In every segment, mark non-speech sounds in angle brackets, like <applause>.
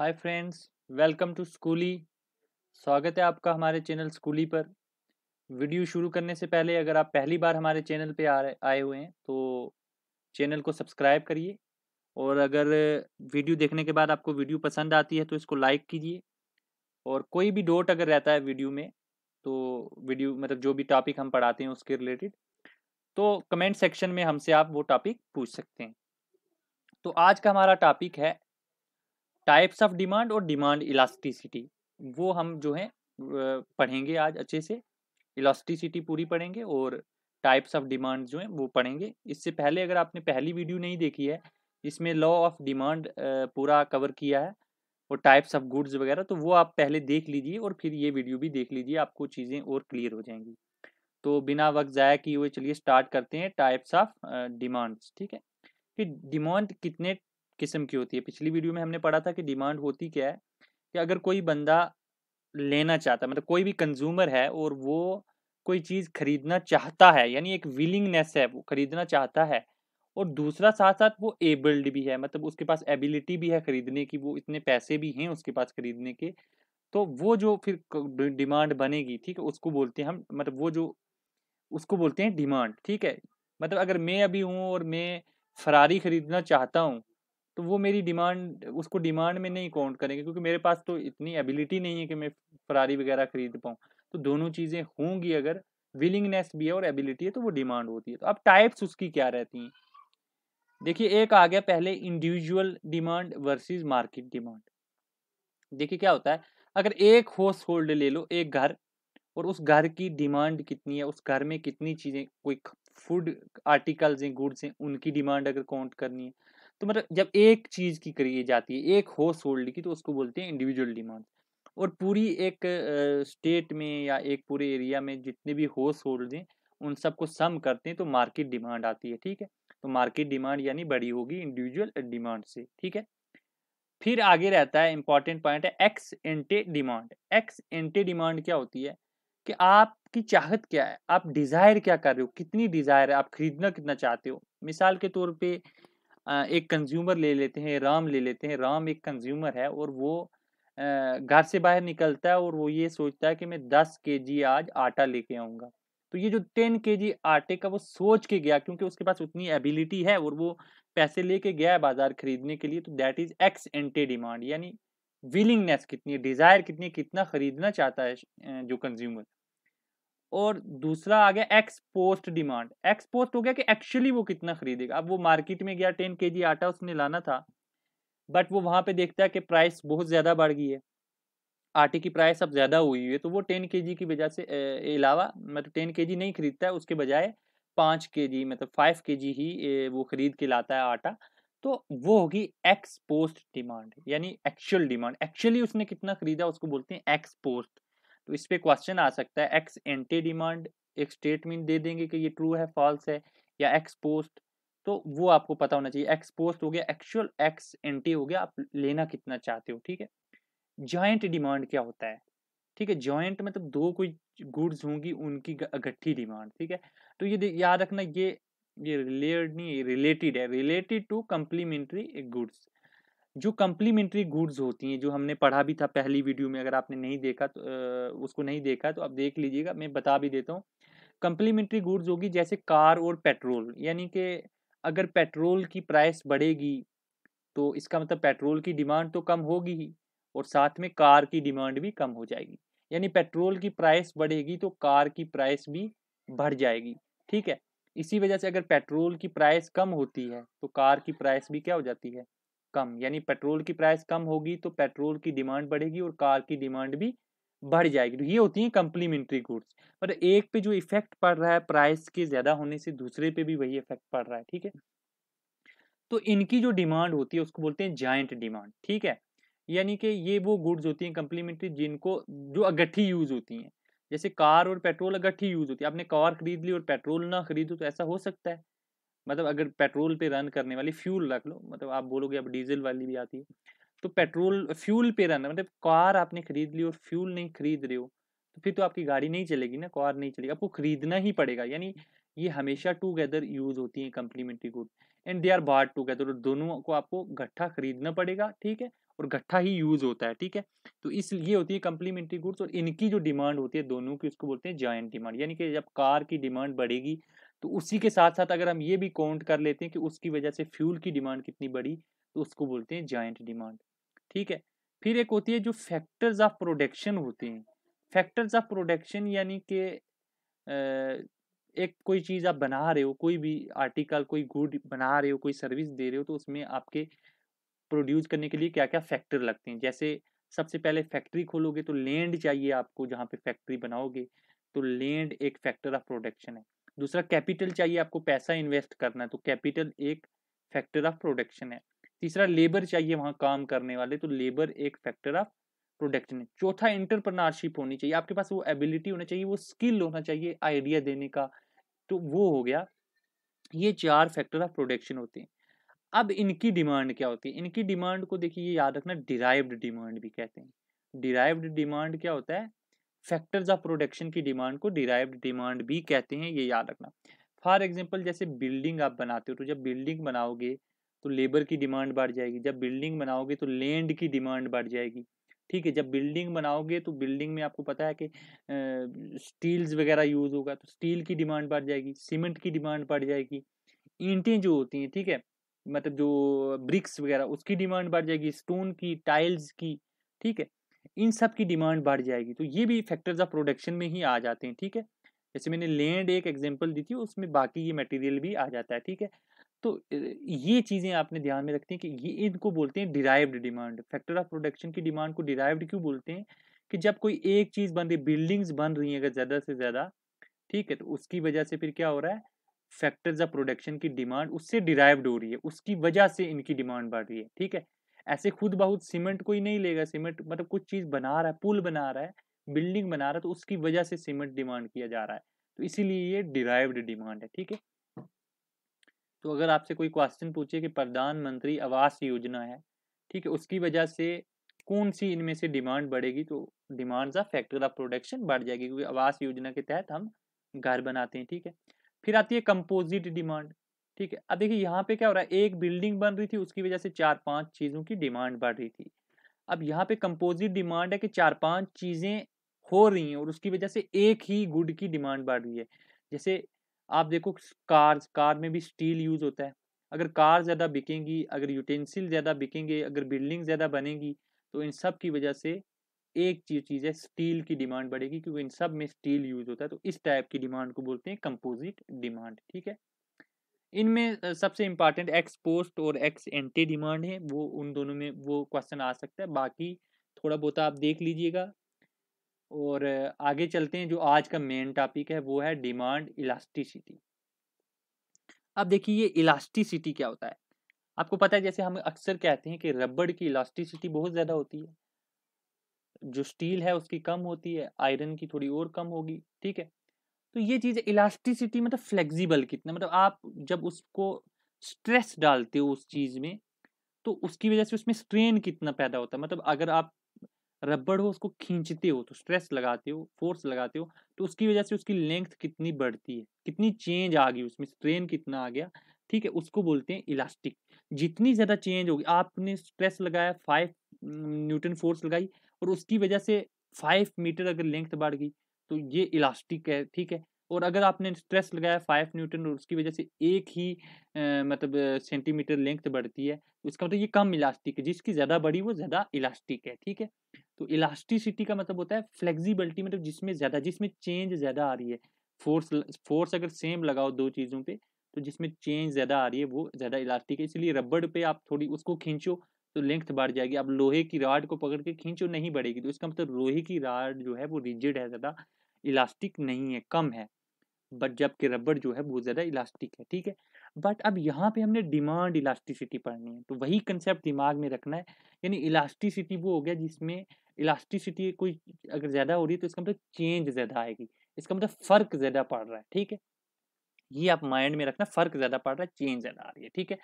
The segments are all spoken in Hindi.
हाय फ्रेंड्स वेलकम टू स्कूली स्वागत है आपका हमारे चैनल स्कूली पर वीडियो शुरू करने से पहले अगर आप पहली बार हमारे चैनल पे आ आए हुए हैं तो चैनल को सब्सक्राइब करिए और अगर वीडियो देखने के बाद आपको वीडियो पसंद आती है तो इसको लाइक कीजिए और कोई भी डोट अगर रहता है वीडियो में तो वीडियो मतलब जो भी टॉपिक हम पढ़ाते हैं उसके रिलेटेड तो कमेंट सेक्शन में हमसे आप वो टॉपिक पूछ सकते हैं तो आज का हमारा टॉपिक है टाइप्स ऑफ डिमांड और डिमांड इलास्टिसिटी वो हम जो है पढ़ेंगे आज अच्छे से इलास्टिसिटी पूरी पढ़ेंगे और टाइप्स ऑफ डिमांड जो है वो पढ़ेंगे इससे पहले अगर आपने पहली वीडियो नहीं देखी है इसमें लॉ ऑफ डिमांड पूरा कवर किया है और टाइप्स ऑफ गुड्स वगैरह तो वो आप पहले देख लीजिए और फिर ये वीडियो भी देख लीजिए आपको चीज़ें और क्लियर हो जाएंगी तो बिना वक्त ज़ाया किए हुए चलिए स्टार्ट करते हैं टाइप्स ऑफ डिमांड्स ठीक है कि डिमांड कितने किस्म की होती है पिछली वीडियो में हमने पढ़ा था कि डिमांड होती क्या है कि अगर कोई बंदा लेना चाहता है मतलब कोई भी कंज्यूमर है और वो कोई चीज़ खरीदना चाहता है यानी एक विलिंगनेस है वो खरीदना चाहता है और दूसरा साथ साथ वो एबल्ड भी है मतलब उसके पास एबिलिटी भी है खरीदने की वो इतने पैसे भी हैं उसके पास खरीदने के तो वो जो फिर डिमांड बनेगी ठीक है उसको बोलते हैं हम मतलब वो जो उसको बोलते हैं डिमांड ठीक है मतलब अगर मैं अभी हूँ और मैं फरारी खरीदना चाहता हूँ तो वो मेरी डिमांड उसको डिमांड में नहीं काउंट करेंगे क्योंकि मेरे पास तो इतनी एबिलिटी नहीं है कि मैं फरारी वगैरह खरीद पाऊँ तो दोनों चीज़ें होंगी अगर विलिंगनेस भी है और एबिलिटी है तो वो डिमांड होती है तो अब टाइप्स उसकी क्या रहती हैं देखिए एक आ गया पहले individual demand versus market demand देखिए क्या होता है अगर एक होस्ट होल्ड ले लो एक घर और उस घर की डिमांड कितनी है उस घर में कितनी चीज़ें कोई फूड आर्टिकल्स हैं गुड्स हैं उनकी डिमांड अगर काउंट करनी है तो मतलब जब एक चीज़ की करी जाती है एक होस्ट होल्ड की तो उसको बोलते हैं इंडिविजुअल डिमांड और पूरी एक स्टेट में या एक पूरे एरिया में जितने भी होस्ट होल्ड हैं उन सबको सम करते हैं तो मार्केट डिमांड आती है ठीक है तो मार्केट डिमांड यानी बड़ी होगी इंडिविजुअल डिमांड से ठीक है फिर आगे रहता है इंपॉर्टेंट पॉइंट है ex ante demand ex ante demand क्या होती है कि आपकी चाहत क्या है आप डिज़ायर क्या कर रहे हो कितनी डिज़ायर है आप खरीदना कितना चाहते हो मिसाल के तौर पे एक कंज्यूमर ले लेते हैं राम ले लेते हैं राम एक कंज्यूमर है और वो घर से बाहर निकलता है और वो ये सोचता है कि मैं दस के जी आज आटा लेके आऊँगा तो ये जो टेन के जी आटे का वो सोच के गया क्योंकि उसके पास उतनी एबिलिटी है और वो पैसे लेके गया है बाजार खरीदने के लिए तो that is ex ante demand यानी विलिंगनेस कितनी है डिज़ायर कितनी कितना खरीदना चाहता है जो कंज्यूमर और दूसरा आ गया एक्सपोस्ट डिमांड एक्सपोस्ट हो गया कि एक्चुअली वो कितना खरीदेगा अब वो मार्केट में गया टेन के आटा उसने लाना था बट वो वहाँ पे देखता है कि प्राइस बहुत ज़्यादा बढ़ गई है आटे की प्राइस अब ज़्यादा हुई है तो वो टेन के की वजह से अलावा मतलब टेन के नहीं खरीदता है उसके बजाय पाँच के मतलब फाइव के ही वो खरीद के लाता है आटा तो वो होगी एक्सपोस्ट डिमांड यानी एक्चुअल डिमांड एक्चुअली उसने कितना खरीदा उसको बोलते हैं एक्सपोस्ट तो इस पर क्वेश्चन आ सकता है एक्स एंटी डिमांड एक स्टेटमेंट दे देंगे कि ये ट्रू है फॉल्स है या एक्स पोस्ट तो वो आपको पता होना चाहिए एक्स पोस्ट हो गया एक्चुअल एक्स एंटी हो गया आप लेना कितना चाहते हो ठीक है जॉइंट डिमांड क्या होता है ठीक है जॉइंट मतलब दो कोई गुड्स होंगी उनकी इकट्ठी डिमांड ठीक है तो ये याद रखना ये ये रिलेटेड नहीं रिलेटेड है रिलेटेड टू कंप्लीमेंट्री गुड्स जो कम्प्लीमेंट्री गुड्स होती हैं जो हमने पढ़ा भी था पहली वीडियो में अगर आपने नहीं देखा तो उसको नहीं देखा तो आप देख लीजिएगा मैं बता भी देता हूँ कम्प्लीमेंट्री गुड्स होगी जैसे कार और पेट्रोल यानी कि अगर पेट्रोल की प्राइस बढ़ेगी तो इसका मतलब पेट्रोल की डिमांड तो कम होगी ही और साथ में कार की डिमांड भी कम हो जाएगी यानी पेट्रोल की प्राइस बढ़ेगी तो कार की प्राइस भी बढ़ जाएगी ठीक है इसी वजह से अगर पेट्रोल की प्राइस कम होती है तो कार की प्राइस भी क्या हो जाती है कम यानी पेट्रोल की प्राइस कम होगी तो पेट्रोल की डिमांड बढ़ेगी और कार की डिमांड भी बढ़ जाएगी तो ये होती है कंप्लीमेंट्री गुड्स मतलब एक पे जो इफेक्ट पड़ रहा है प्राइस के ज़्यादा होने से दूसरे पे भी वही इफेक्ट पड़ रहा है ठीक है तो इनकी जो डिमांड होती है उसको बोलते हैं जॉइंट डिमांड ठीक है यानी कि ये वो गुड्स होती हैं कंप्लीमेंट्री जिनको जो अगट्ठी यूज़ होती हैं जैसे कार और पेट्रोल अगट्ठी यूज़ होती है आपने कार खरीद ली और पेट्रोल ना खरीदो तो ऐसा हो सकता है मतलब अगर पेट्रोल पे रन करने वाली फ्यूल रख लो मतलब आप बोलोगे अब डीजल वाली भी आती है तो पेट्रोल फ्यूल पे रन मतलब कार आपने खरीद ली और फ्यूल नहीं खरीद रहे हो तो फिर तो आपकी गाड़ी नहीं चलेगी ना कार नहीं चलेगी आपको खरीदना ही पड़ेगा यानी ये हमेशा टूगेदर यूज होती है complementary good and they are bought together दोनों को आपको गट्ठा खरीदना पड़ेगा ठीक है और गट्ठा ही यूज होता है ठीक है तो इसलिए होती है कंप्लीमेंट्री गुड्स और इनकी जो डिमांड होती है दोनों की उसको बोलते हैं जॉइंट डिमांड यानी कि जब कार की डिमांड बढ़ेगी तो उसी के साथ साथ अगर हम ये भी काउंट कर लेते हैं कि उसकी वजह से फ्यूल की डिमांड कितनी बड़ी तो उसको बोलते हैं जॉइंट डिमांड ठीक है फिर एक होती है जो फैक्टर्स ऑफ प्रोडक्शन होते हैं फैक्टर्स ऑफ प्रोडक्शन यानी कि एक कोई चीज़ आप बना रहे हो कोई भी आर्टिकल कोई गुड बना रहे हो कोई सर्विस दे रहे हो तो उसमें आपके प्रोड्यूस करने के लिए क्या क्या फैक्टर लगते हैं जैसे सबसे पहले फैक्ट्री खोलोगे तो लैंड चाहिए आपको जहाँ पे फैक्ट्री बनाओगे तो लैंड एक फैक्टर ऑफ प्रोडक्शन है दूसरा कैपिटल चाहिए आपको पैसा इन्वेस्ट करना है तो कैपिटल एक फैक्टर ऑफ प्रोडक्शन है तीसरा लेबर चाहिए वहाँ काम करने वाले तो लेबर एक फैक्टर ऑफ प्रोडक्शन है चौथा इंटरप्रनरशिप होनी चाहिए आपके पास वो एबिलिटी होना चाहिए वो स्किल होना चाहिए आइडिया देने का तो वो हो गया ये चार फैक्टर ऑफ प्रोडक्शन होते हैं अब इनकी डिमांड क्या होती है इनकी डिमांड को देखिए याद रखना डिराइव्ड डिमांड भी कहते हैं डिराइव्ड डिमांड क्या होता है फैक्टर्स ऑफ प्रोडक्शन की डिमांड को डिराइव्ड डिमांड भी कहते हैं ये याद रखना फॉर एग्जाम्पल जैसे बिल्डिंग आप बनाते हो तो जब बिल्डिंग बनाओगे तो लेबर की डिमांड बढ़ जाएगी जब बिल्डिंग बनाओगे तो लैंड की डिमांड बढ़ जाएगी ठीक है जब बिल्डिंग बनाओगे तो बिल्डिंग में आपको पता है कि स्टील्स वगैरह यूज़ होगा तो स्टील की डिमांड बढ़ जाएगी सीमेंट की डिमांड बढ़ जाएगी ईंटें जो होती हैं ठीक है मतलब जो ब्रिक्स वगैरह उसकी डिमांड बढ़ जाएगी स्टोन की टाइल्स की ठीक है इन सब की डिमांड बढ़ जाएगी तो ये भी फैक्टर्स ऑफ प्रोडक्शन में ही आ जाते हैं ठीक है जैसे मैंने लैंड एक एग्जाम्पल दी थी उसमें बाकी ये मटेरियल भी आ जाता है ठीक है तो ये चीज़ें आपने ध्यान में रखती हैं कि ये इनको बोलते हैं derived demand factor of production की डिमांड को डिराइव्ड क्यों बोलते हैं कि जब कोई एक चीज़ बन रही बिल्डिंग्स बन रही हैं अगर ज़्यादा से ज़्यादा ठीक है तो उसकी वजह से फिर क्या हो रहा है फैक्टर्स ऑफ प्रोडक्शन की डिमांड उससे डिराइव्ड हो रही है उसकी वजह से इनकी डिमांड बढ़ रही है ठीक है ऐसे खुद बहुत सीमेंट कोई नहीं लेगा सीमेंट मतलब कुछ चीज़ बना रहा है पुल बना रहा है बिल्डिंग बना रहा है तो उसकी वजह से सीमेंट डिमांड किया जा रहा है तो इसीलिए ये डिराइव्ड डिमांड है ठीक है तो अगर आपसे कोई क्वेश्चन पूछे कि प्रधानमंत्री आवास योजना है ठीक है उसकी वजह से कौन सी इनमें से डिमांड बढ़ेगी तो demand of factor of production बढ़ जाएगी क्योंकि आवास योजना के तहत हम घर बनाते हैं ठीक है फिर आती है कंपोजिट डिमांड ठीक है अब देखिए यहाँ पे क्या हो रहा है एक बिल्डिंग बन रही थी उसकी वजह से चार पांच चीज़ों की डिमांड बढ़ रही थी अब यहाँ पे कंपोजिट डिमांड है कि चार पांच चीज़ें हो रही हैं और उसकी वजह से एक ही गुड की डिमांड बढ़ रही है जैसे आप देखो कार्स कार में भी स्टील यूज़ होता है अगर कार ज़्यादा बिकेंगी अगर यूटेंसिल ज़्यादा बिकेंगे अगर बिल्डिंग ज़्यादा बनेगी तो इन सब की वजह से एक चीज चीज़ है स्टील की डिमांड बढ़ेगी क्योंकि इन सब में स्टील यूज होता है तो इस टाइप की डिमांड को बोलते हैं कंपोजिट डिमांड ठीक है इनमें सबसे इम्पॉर्टेंट एक्स पोस्ट और एक्स एंटी डिमांड है वो उन दोनों में वो क्वेश्चन आ सकता है बाकी थोड़ा बहुत आप देख लीजिएगा और आगे चलते हैं जो आज का मेन टॉपिक है वो है डिमांड इलास्टिसिटी अब देखिए ये इलास्टिसिटी क्या होता है आपको पता है जैसे हम अक्सर कहते हैं कि रबड़ की इलास्टिसिटी बहुत ज़्यादा होती है जो स्टील है उसकी कम होती है आयरन की थोड़ी और कम होगी ठीक है तो ये चीज़ इलास्टिसिटी मतलब फ्लेक्सिबल कितना मतलब आप जब उसको स्ट्रेस डालते हो उस चीज़ में तो उसकी वजह से उसमें स्ट्रेन कितना पैदा होता है मतलब अगर आप रबड़ हो उसको खींचते हो तो स्ट्रेस लगाते हो फोर्स लगाते हो तो उसकी वजह से उसकी लेंथ कितनी बढ़ती है कितनी चेंज आ गई उसमें स्ट्रेन कितना आ गया ठीक है उसको बोलते हैं इलास्टिक जितनी ज़्यादा चेंज होगी आपने स्ट्रेस लगाया फाइव न्यूटन फोर्स लगाई और उसकी वजह से फाइव मीटर अगर लेंथ बढ़ गई तो ये इलास्टिक है ठीक है और अगर आपने स्ट्रेस लगाया फाइव न्यूटन और उसकी वजह से एक ही आ, मतलब सेंटीमीटर लेंथ बढ़ती है उसका तो मतलब ये कम इलास्टिक है जिसकी ज़्यादा बड़ी वो ज़्यादा इलास्टिक है ठीक है तो इलास्टिसिटी का मतलब होता है फ्लेक्सिबिलिटी मतलब जिसमें ज़्यादा जिसमें चेंज ज़्यादा आ रही है फोर्स फोर्स अगर सेम लगाओ दो चीज़ों पर तो जिसमें चेंज ज़्यादा आ रही है वो ज़्यादा इलास्टिक है इसलिए रबड़ पे आप थोड़ी उसको खींचो तो लेंथ बढ़ जाएगी आप लोहे की राड को पकड़ के खींचो नहीं बढ़ेगी तो इसका मतलब लोहे की राड जो है वो रिजिड है ज़्यादा इलास्टिक नहीं है कम है बट जबकि रबड़ जो है बहुत ज़्यादा इलास्टिक है ठीक है बट अब यहाँ पे हमने डिमांड इलास्टिसिटी पढ़नी है तो वही कंसेप्ट दिमाग में रखना है यानी इलास्टिसिटी वो हो गया जिसमें इलास्टिसिटी कोई अगर ज़्यादा हो रही है तो इसका मतलब चेंज ज़्यादा आएगी इसका मतलब फ़र्क ज़्यादा पड़ रहा है ठीक है ये आप माइंड में रखना फ़र्क ज़्यादा पड़ रहा है चेंज ज़्यादा आ रही है ठीक है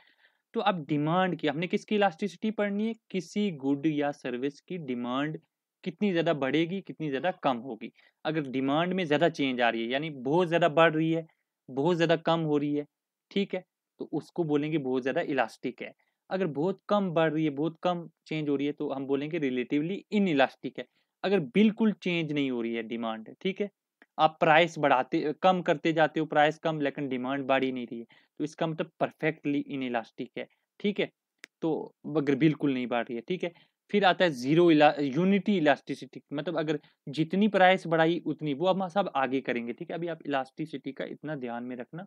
तो अब डिमांड की हमने किसकी इलास्टिसिटी पढ़नी है किसी गुड या सर्विस की डिमांड कितनी ज़्यादा बढ़ेगी कितनी ज़्यादा कम होगी अगर डिमांड में ज़्यादा चेंज आ रही है यानी बहुत ज़्यादा बढ़ रही है बहुत ज़्यादा कम हो रही है ठीक है तो उसको बोलेंगे बहुत ज़्यादा इलास्टिक है अगर बहुत कम बढ़ रही है बहुत कम चेंज हो रही है तो हम बोलेंगे रिलेटिवली इन इलास्टिक है अगर बिल्कुल चेंज नहीं हो रही है डिमांड ठीक है आप प्राइस बढ़ाते कम करते जाते हो प्राइस कम लेकिन डिमांड बढ़ ही नहीं रही है तो इसका मतलब परफेक्टली इन इलास्टिक है ठीक है तो अगर बिल्कुल नहीं बढ़ रही है ठीक है फिर आता है जीरो यूनिटी इलास्टिसिटी मतलब अगर जितनी प्राइस बढ़ाई उतनी वो हम सब आगे करेंगे ठीक है अभी आप इलास्टिसिटी का इतना ध्यान में रखना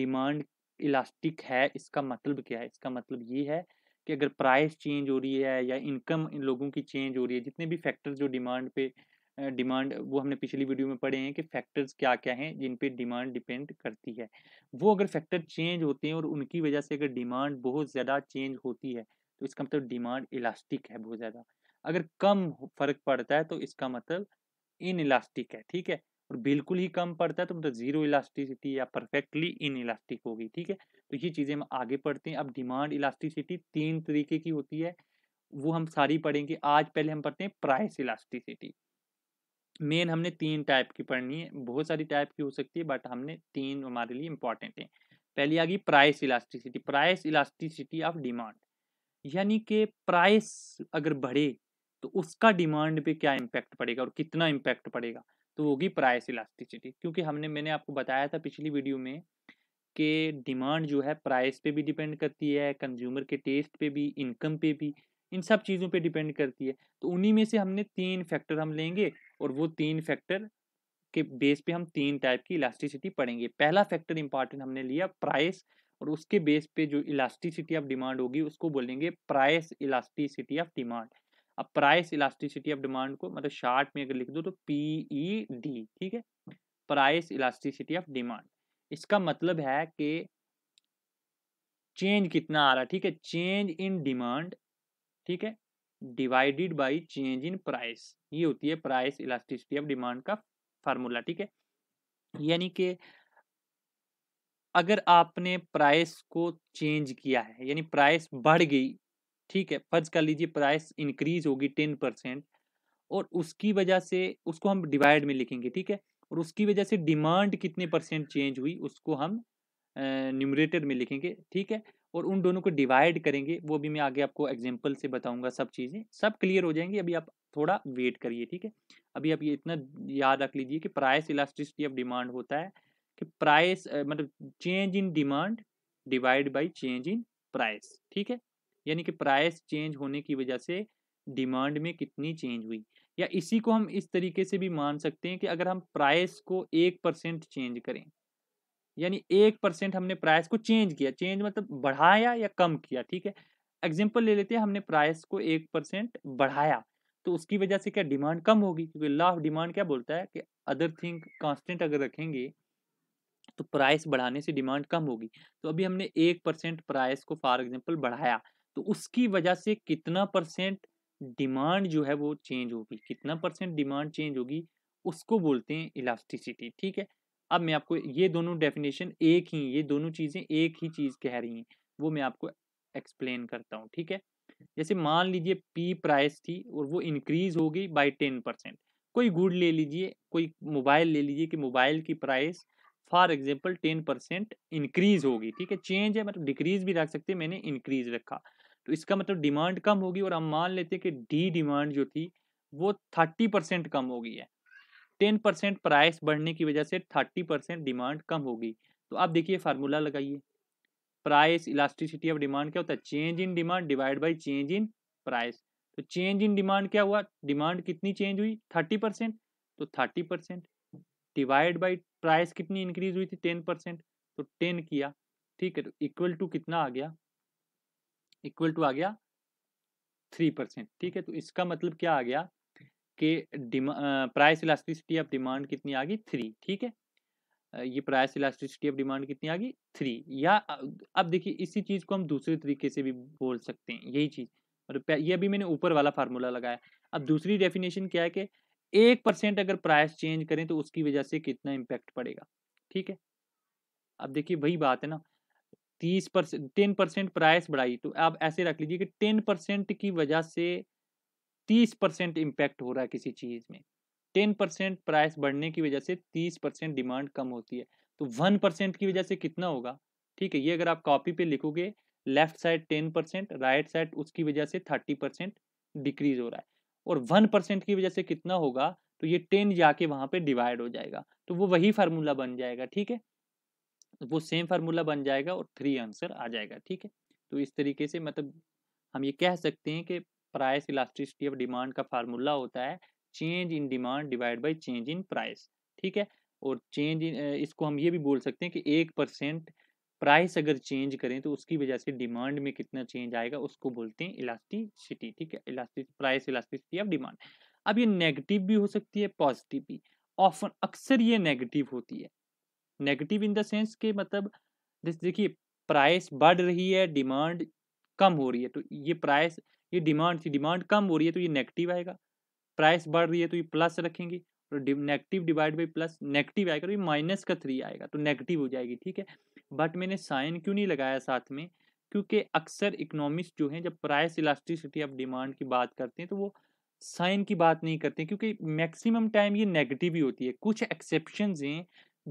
डिमांड इलास्टिक है इसका मतलब क्या है इसका मतलब ये है कि अगर प्राइस चेंज हो रही है या इनकम इन लोगों की चेंज हो रही है जितने भी फैक्टर्स जो डिमांड पे डिमांड वो हमने पिछली वीडियो में पढ़े हैं कि फैक्टर्स क्या क्या हैं जिन पे डिमांड डिपेंड करती है वो अगर फैक्टर चेंज होते हैं और उनकी वजह से अगर डिमांड बहुत ज़्यादा चेंज होती है तो इसका मतलब डिमांड इलास्टिक है बहुत ज़्यादा अगर कम फर्क पड़ता है तो इसका मतलब इन इलास्टिक है ठीक है और बिल्कुल ही कम पड़ता है तो मतलब जीरो इलास्टिसिटी या परफेक्टली इन इलास्टिक होगी ठीक है तो ये चीज़ें हम आगे पढ़ते हैं अब डिमांड इलास्टिसिटी तीन तरीके की होती है वो हम सारी पढ़ेंगे आज पहले हम पढ़ते हैं प्राइस इलास्टिसिटी मेन हमने तीन टाइप की पढ़नी है बहुत सारी टाइप की हो सकती है बट हमने तीन हमारे लिए इंपॉर्टेंट है पहली आ गई price elasticity price elasticity of demand यानी कि प्राइस अगर बढ़े तो उसका डिमांड पे क्या इम्पैक्ट पड़ेगा और कितना इम्पैक्ट पड़ेगा तो होगी प्राइस इलास्टिसिटी क्योंकि हमने मैंने आपको बताया था पिछली वीडियो में कि डिमांड जो है प्राइस पे भी डिपेंड करती है कंज्यूमर के टेस्ट पे भी इनकम पे भी इन सब चीज़ों पे डिपेंड करती है तो उन्हीं में से हमने तीन फैक्टर हम लेंगे और वो तीन फैक्टर के बेस पे हम तीन टाइप की इलास्टिसिटी पढ़ेंगे पहला फैक्टर इंपॉर्टेंट हमने लिया प्राइस और उसके बेस पे जो इलास्टिसिटी ऑफ डिमांड होगी उसको बोलेंगे प्राइस इलास्टिसिटी ऑफ डिमांड अब प्राइस इलास्टिसिटी ऑफ डिमांड को मतलब शार्ट में अगर लिख दो तो पीई डी ठीक है प्राइस इलास्टिसिटी ऑफ डिमांड इसका मतलब है कि चेंज कितना आ रहा है ठीक है चेंज इन डिमांड ठीक है divided by change in price ये होती है प्राइस इलास्टिसिटी ऑफ डिमांड का फार्मूला ठीक है यानी कि अगर आपने प्राइस को चेंज किया है यानी प्राइस बढ़ गई ठीक है फर्ज कर लीजिए प्राइस इंक्रीज होगी टेन परसेंट और उसकी वजह से उसको हम डिवाइड में लिखेंगे ठीक है और उसकी वजह से डिमांड कितने परसेंट चेंज हुई उसको हम न्यूमरेटर में लिखेंगे ठीक है और उन दोनों को डिवाइड करेंगे वो भी मैं आगे आपको एग्जाम्पल से बताऊँगा सब चीज़ें सब क्लियर हो जाएंगी अभी आप थोड़ा वेट करिए ठीक है अभी आप ये इतना याद रख लीजिए कि प्राइस इलास्ट्रिसिटी ऑफ डिमांड होता है कि प्राइस मतलब change in demand divide by change in price ठीक है यानी कि प्राइस चेंज होने की वजह से डिमांड में कितनी चेंज हुई या इसी को हम इस तरीके से भी मान सकते हैं कि अगर हम प्राइस को एक परसेंट चेंज करें यानी एक परसेंट हमने प्राइस को चेंज किया चेंज मतलब बढ़ाया या कम किया ठीक है एग्जाम्पल ले लेते हैं हमने प्राइस को एक परसेंट बढ़ाया तो उसकी वजह से क्या डिमांड कम होगी क्योंकि लॉ ऑफ डिमांड क्या बोलता है कि अदर थिंग कांस्टेंट अगर रखेंगे तो प्राइस बढ़ाने से डिमांड कम होगी तो अभी हमने एक परसेंट प्राइस को फॉर एग्जाम्पल बढ़ाया तो उसकी वजह से कितना परसेंट डिमांड जो है वो चेंज होगी कितना परसेंट डिमांड चेंज होगी उसको बोलते हैं इलास्टिसिटी ठीक है अब मैं आपको ये दोनों डेफिनेशन एक ही ये दोनों चीज़ें एक ही चीज़ कह रही हैं वो मैं आपको एक्सप्लेन करता हूँ ठीक है जैसे मान लीजिए पी प्राइस थी और वो इंक्रीज हो गई बाई टेन परसेंट कोई गुड ले लीजिए कोई मोबाइल ले लीजिए कि मोबाइल की price for example ten percent increase होगी ठीक है चेंज है मतलब डिक्रीज भी रख सकते हैं मैंने इंक्रीज रखा तो इसका मतलब डिमांड कम होगी और हम मान लेते हैं कि डी डिमांड जो थी वो थर्टी परसेंट कम होगी है टेन परसेंट प्राइस बढ़ने की वजह से थर्टी परसेंट डिमांड कम होगी तो आप देखिए फार्मूला लगाइए प्राइस इलास्टिसिटी ऑफ डिमांड क्या होता है change in demand divide by change in price तो चेंज इन डिमांड क्या हुआ डिमांड कितनी चेंज हुई थर्टी परसेंट तो thirty percent divide by price कितनी इंक्रीज हुई थी टेन परसेंट तो टेन किया ठीक है तो इक्वल टू कितना आ गया इक्वल टू आ गया थ्री परसेंट ठीक है तो इसका मतलब क्या आ गया कि प्राइस इलास्टिसिटी ऑफ डिमांड कितनी आ गई थ्री ठीक है ये प्राइस इलास्टिसिटी ऑफ डिमांड कितनी आ गई थ्री या अब देखिए इसी चीज़ को हम दूसरे तरीके से भी बोल सकते हैं यही चीज़ और ये अभी मैंने ऊपर वाला फार्मूला लगाया अब दूसरी डेफिनेशन क्या है कि एक परसेंट अगर प्राइस चेंज करें तो उसकी वजह से कितना इम्पैक्ट पड़ेगा ठीक है अब देखिए वही बात है ना तीस परसेंट टेन परसेंट प्राइस बढ़ाई तो आप ऐसे रख लीजिए कि टेन परसेंट की वजह से तीस परसेंट इम्पैक्ट हो रहा है किसी चीज़ में टेन परसेंट प्राइस बढ़ने की वजह से तीस परसेंट डिमांड कम होती है तो वन परसेंट की वजह से कितना होगा ठीक है ये अगर आप कॉपी पे लिखोगे left side ten percent right side उसकी वजह से थर्टी परसेंट डिक्रीज हो रहा है और वन परसेंट की वजह से कितना होगा तो ये टेन जाके वहां पे डिवाइड हो जाएगा तो वो वही फार्मूला बन जाएगा ठीक है वो सेम फार्मूला बन जाएगा और थ्री आंसर आ जाएगा ठीक है तो इस तरीके से मतलब हम ये कह सकते हैं कि प्राइस इलास्ट्रिसिटी ऑफ डिमांड का फार्मूला होता है change in demand divide by change in price ठीक है और चेंज इन इसको हम ये भी बोल सकते हैं कि एक परसेंट प्राइस अगर चेंज करें तो उसकी वजह से डिमांड में कितना चेंज आएगा उसको बोलते हैं इलास्टिसिटी ठीक है elastic price elasticity of demand अब ये नेगेटिव भी हो सकती है पॉजिटिव भी ऑफन अक्सर ये नेगेटिव होती है नेगेटिव इन द सेंस के मतलब जैसे देखिए प्राइस बढ़ रही है डिमांड कम हो रही है तो ये प्राइस ये डिमांड थी डिमांड कम हो रही है तो ये नेगेटिव आएगा प्राइस बढ़ रही है तो ये प्लस रखेंगे और negative divide by plus negative आएगा तो ये माइनस का थ्री आएगा तो नेगेटिव हो जाएगी ठीक है बट मैंने साइन क्यों नहीं लगाया साथ में क्योंकि अक्सर इकोनॉमिक्स जो है जब प्राइस इलास्टिसिटी ऑफ डिमांड की बात करते हैं तो वो साइन की बात नहीं करते क्योंकि मैक्सिमम टाइम ये नेगेटिव ही होती है कुछ एक्सेप्शन हैं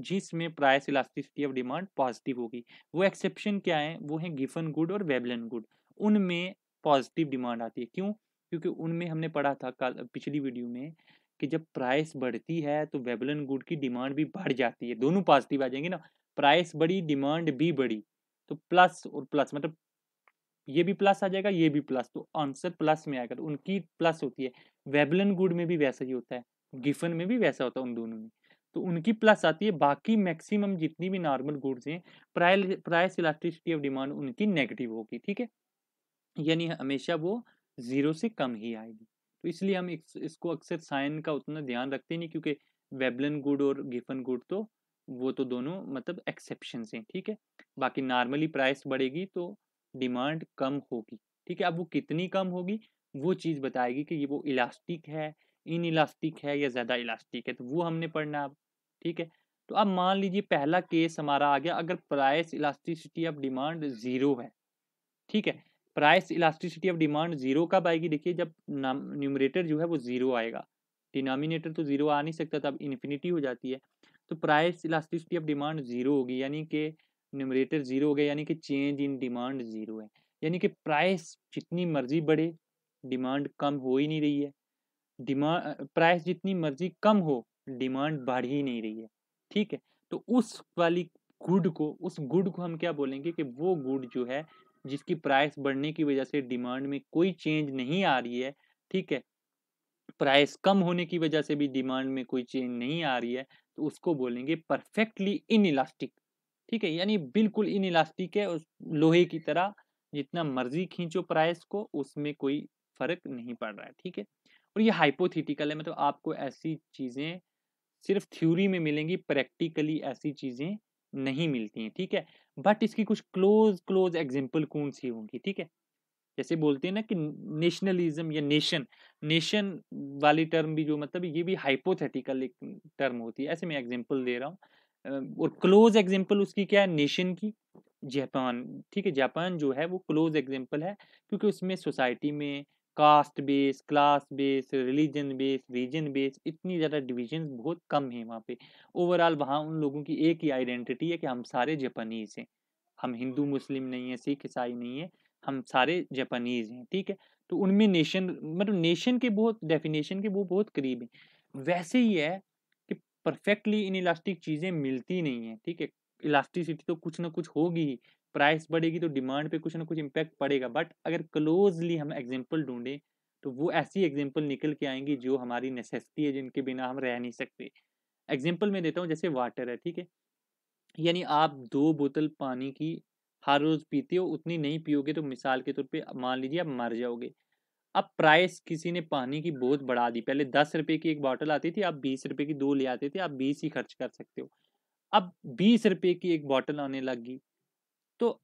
जिसमें price elasticity of demand positive होगी वो एक्सेप्शन क्या है वो है गिफन गुड और वेबलन गुड उनमें पॉजिटिव डिमांड आती है क्यों क्योंकि उनमें हमने पढ़ा था कल पिछली वीडियो में कि जब प्राइस बढ़ती है तो वेबलन गुड की डिमांड भी बढ़ जाती है दोनों पॉजिटिव आ जाएंगे ना प्राइस बढ़ी डिमांड भी बढ़ी तो प्लस और प्लस मतलब ये भी प्लस आ जाएगा ये भी प्लस तो आंसर प्लस में आएगा तो उनकी प्लस होती है वेबलन गुड में भी वैसा ही होता है गिफन में भी वैसा होता है उन दोनों में तो उनकी प्लस आती है बाकी मैक्सिमम जितनी भी नॉर्मल गुड्स हैं प्राइस इलास्ट्रिसिटी ऑफ डिमांड उनकी नेगेटिव होगी ठीक है यानी हमेशा वो जीरो से कम ही आएगी तो इसलिए हम इस, इसको अक्सर साइन का उतना ध्यान रखते नहीं क्योंकि वेबलन गुड और गिफन गुड तो वो तो दोनों मतलब एक्सेप्शन हैं ठीक है बाकी नॉर्मली प्राइस बढ़ेगी तो डिमांड कम होगी ठीक है अब वो कितनी कम होगी वो चीज़ बताएगी कि ये वो इलास्टिक है इन इलास्टिक है या ज़्यादा इलास्टिक है तो वो हमने पढ़ना अब ठीक है तो अब मान लीजिए पहला केस हमारा आ गया अगर price elasticity of demand zero है ठीक है price elasticity of demand zero कब आएगी देखिए जब न्यूमरेटर जो है वो ज़ीरो आएगा डिनोमिनेटर तो ज़ीरो आ नहीं सकता तब इन्फिनिटी हो जाती है तो price elasticity of demand zero होगी यानी कि न्यूमरेटर जीरो हो गया यानी कि चेंज इन डिमांड जीरो है यानी कि प्राइस जितनी मर्जी बढ़े डिमांड कम हो ही नहीं रही है डिमांड प्राइस जितनी मर्जी कम हो डिमांड बढ़ ही नहीं रही है ठीक है तो उस वाली गुड को उस गुड को हम क्या बोलेंगे कि वो गुड जो है जिसकी प्राइस बढ़ने की वजह से डिमांड में कोई चेंज नहीं आ रही है ठीक है प्राइस कम होने की वजह से भी डिमांड में कोई चेंज नहीं आ रही है तो उसको बोलेंगे परफेक्टली इन इलास्टिक ठीक है यानी बिल्कुल इन इलास्टिक है लोहे की तरह जितना मर्जी खींचो प्राइस को उसमें कोई फर्क नहीं पड़ रहा है ठीक है और ये हाइपोथेटिकल है मतलब आपको ऐसी चीज़ें सिर्फ थ्योरी में मिलेंगी प्रैक्टिकली ऐसी चीज़ें नहीं मिलती हैं ठीक है बट इसकी कुछ क्लोज क्लोज एग्जाम्पल कौन सी होंगी ठीक है जैसे बोलते हैं ना कि नेशनलिज्म या नेशन नेशन वाली टर्म भी जो मतलब ये भी हाइपोथेटिकल एक टर्म होती है ऐसे मैं एग्जांपल दे रहा हूँ और क्लोज एग्जांपल उसकी क्या है नेशन की जापान ठीक है जापान जो है वो क्लोज एग्जांपल है क्योंकि उसमें सोसाइटी में caste base class base religion base region base इतनी ज़्यादा डिविजन बहुत कम है वहाँ पे ओवरऑल वहाँ उन लोगों की एक ही आइडेंटिटी है कि हम सारे जापानीज हैं हम हिंदू मुस्लिम नहीं है सिख ईसाई नहीं है हम सारे जापानीज हैं ठीक है तो उनमें नेशन मतलब नेशन के बहुत डेफिनेशन के वो बहुत करीब हैं वैसे ही है कि परफेक्टली इन इलास्टिक चीज़ें मिलती नहीं है ठीक है इलास्टिसिटी तो कुछ ना कुछ होगी ही प्राइस बढ़ेगी तो डिमांड पे कुछ ना कुछ इम्पैक्ट पड़ेगा बट अगर क्लोजली हम एग्जाम्पल ढूंढें तो वो ऐसी एग्जाम्पल निकल के आएंगी जो हमारी नेसेसिटी है जिनके बिना हम रह नहीं सकते एग्जाम्पल मैं देता हूँ जैसे वाटर है ठीक है यानी आप दो बोतल पानी की हर रोज पीते हो उतनी नहीं पियोगे तो मिसाल के तौर पे मान लीजिए आप मर जाओगे अब प्राइस किसी ने पानी की बहुत बढ़ा दी पहले दस रुपए की एक बॉटल आती थी आप बीस रुपए की दो ले आते थे आप बीस ही खर्च कर सकते हो अब बीस रुपए की एक बॉटल आने लग गई तो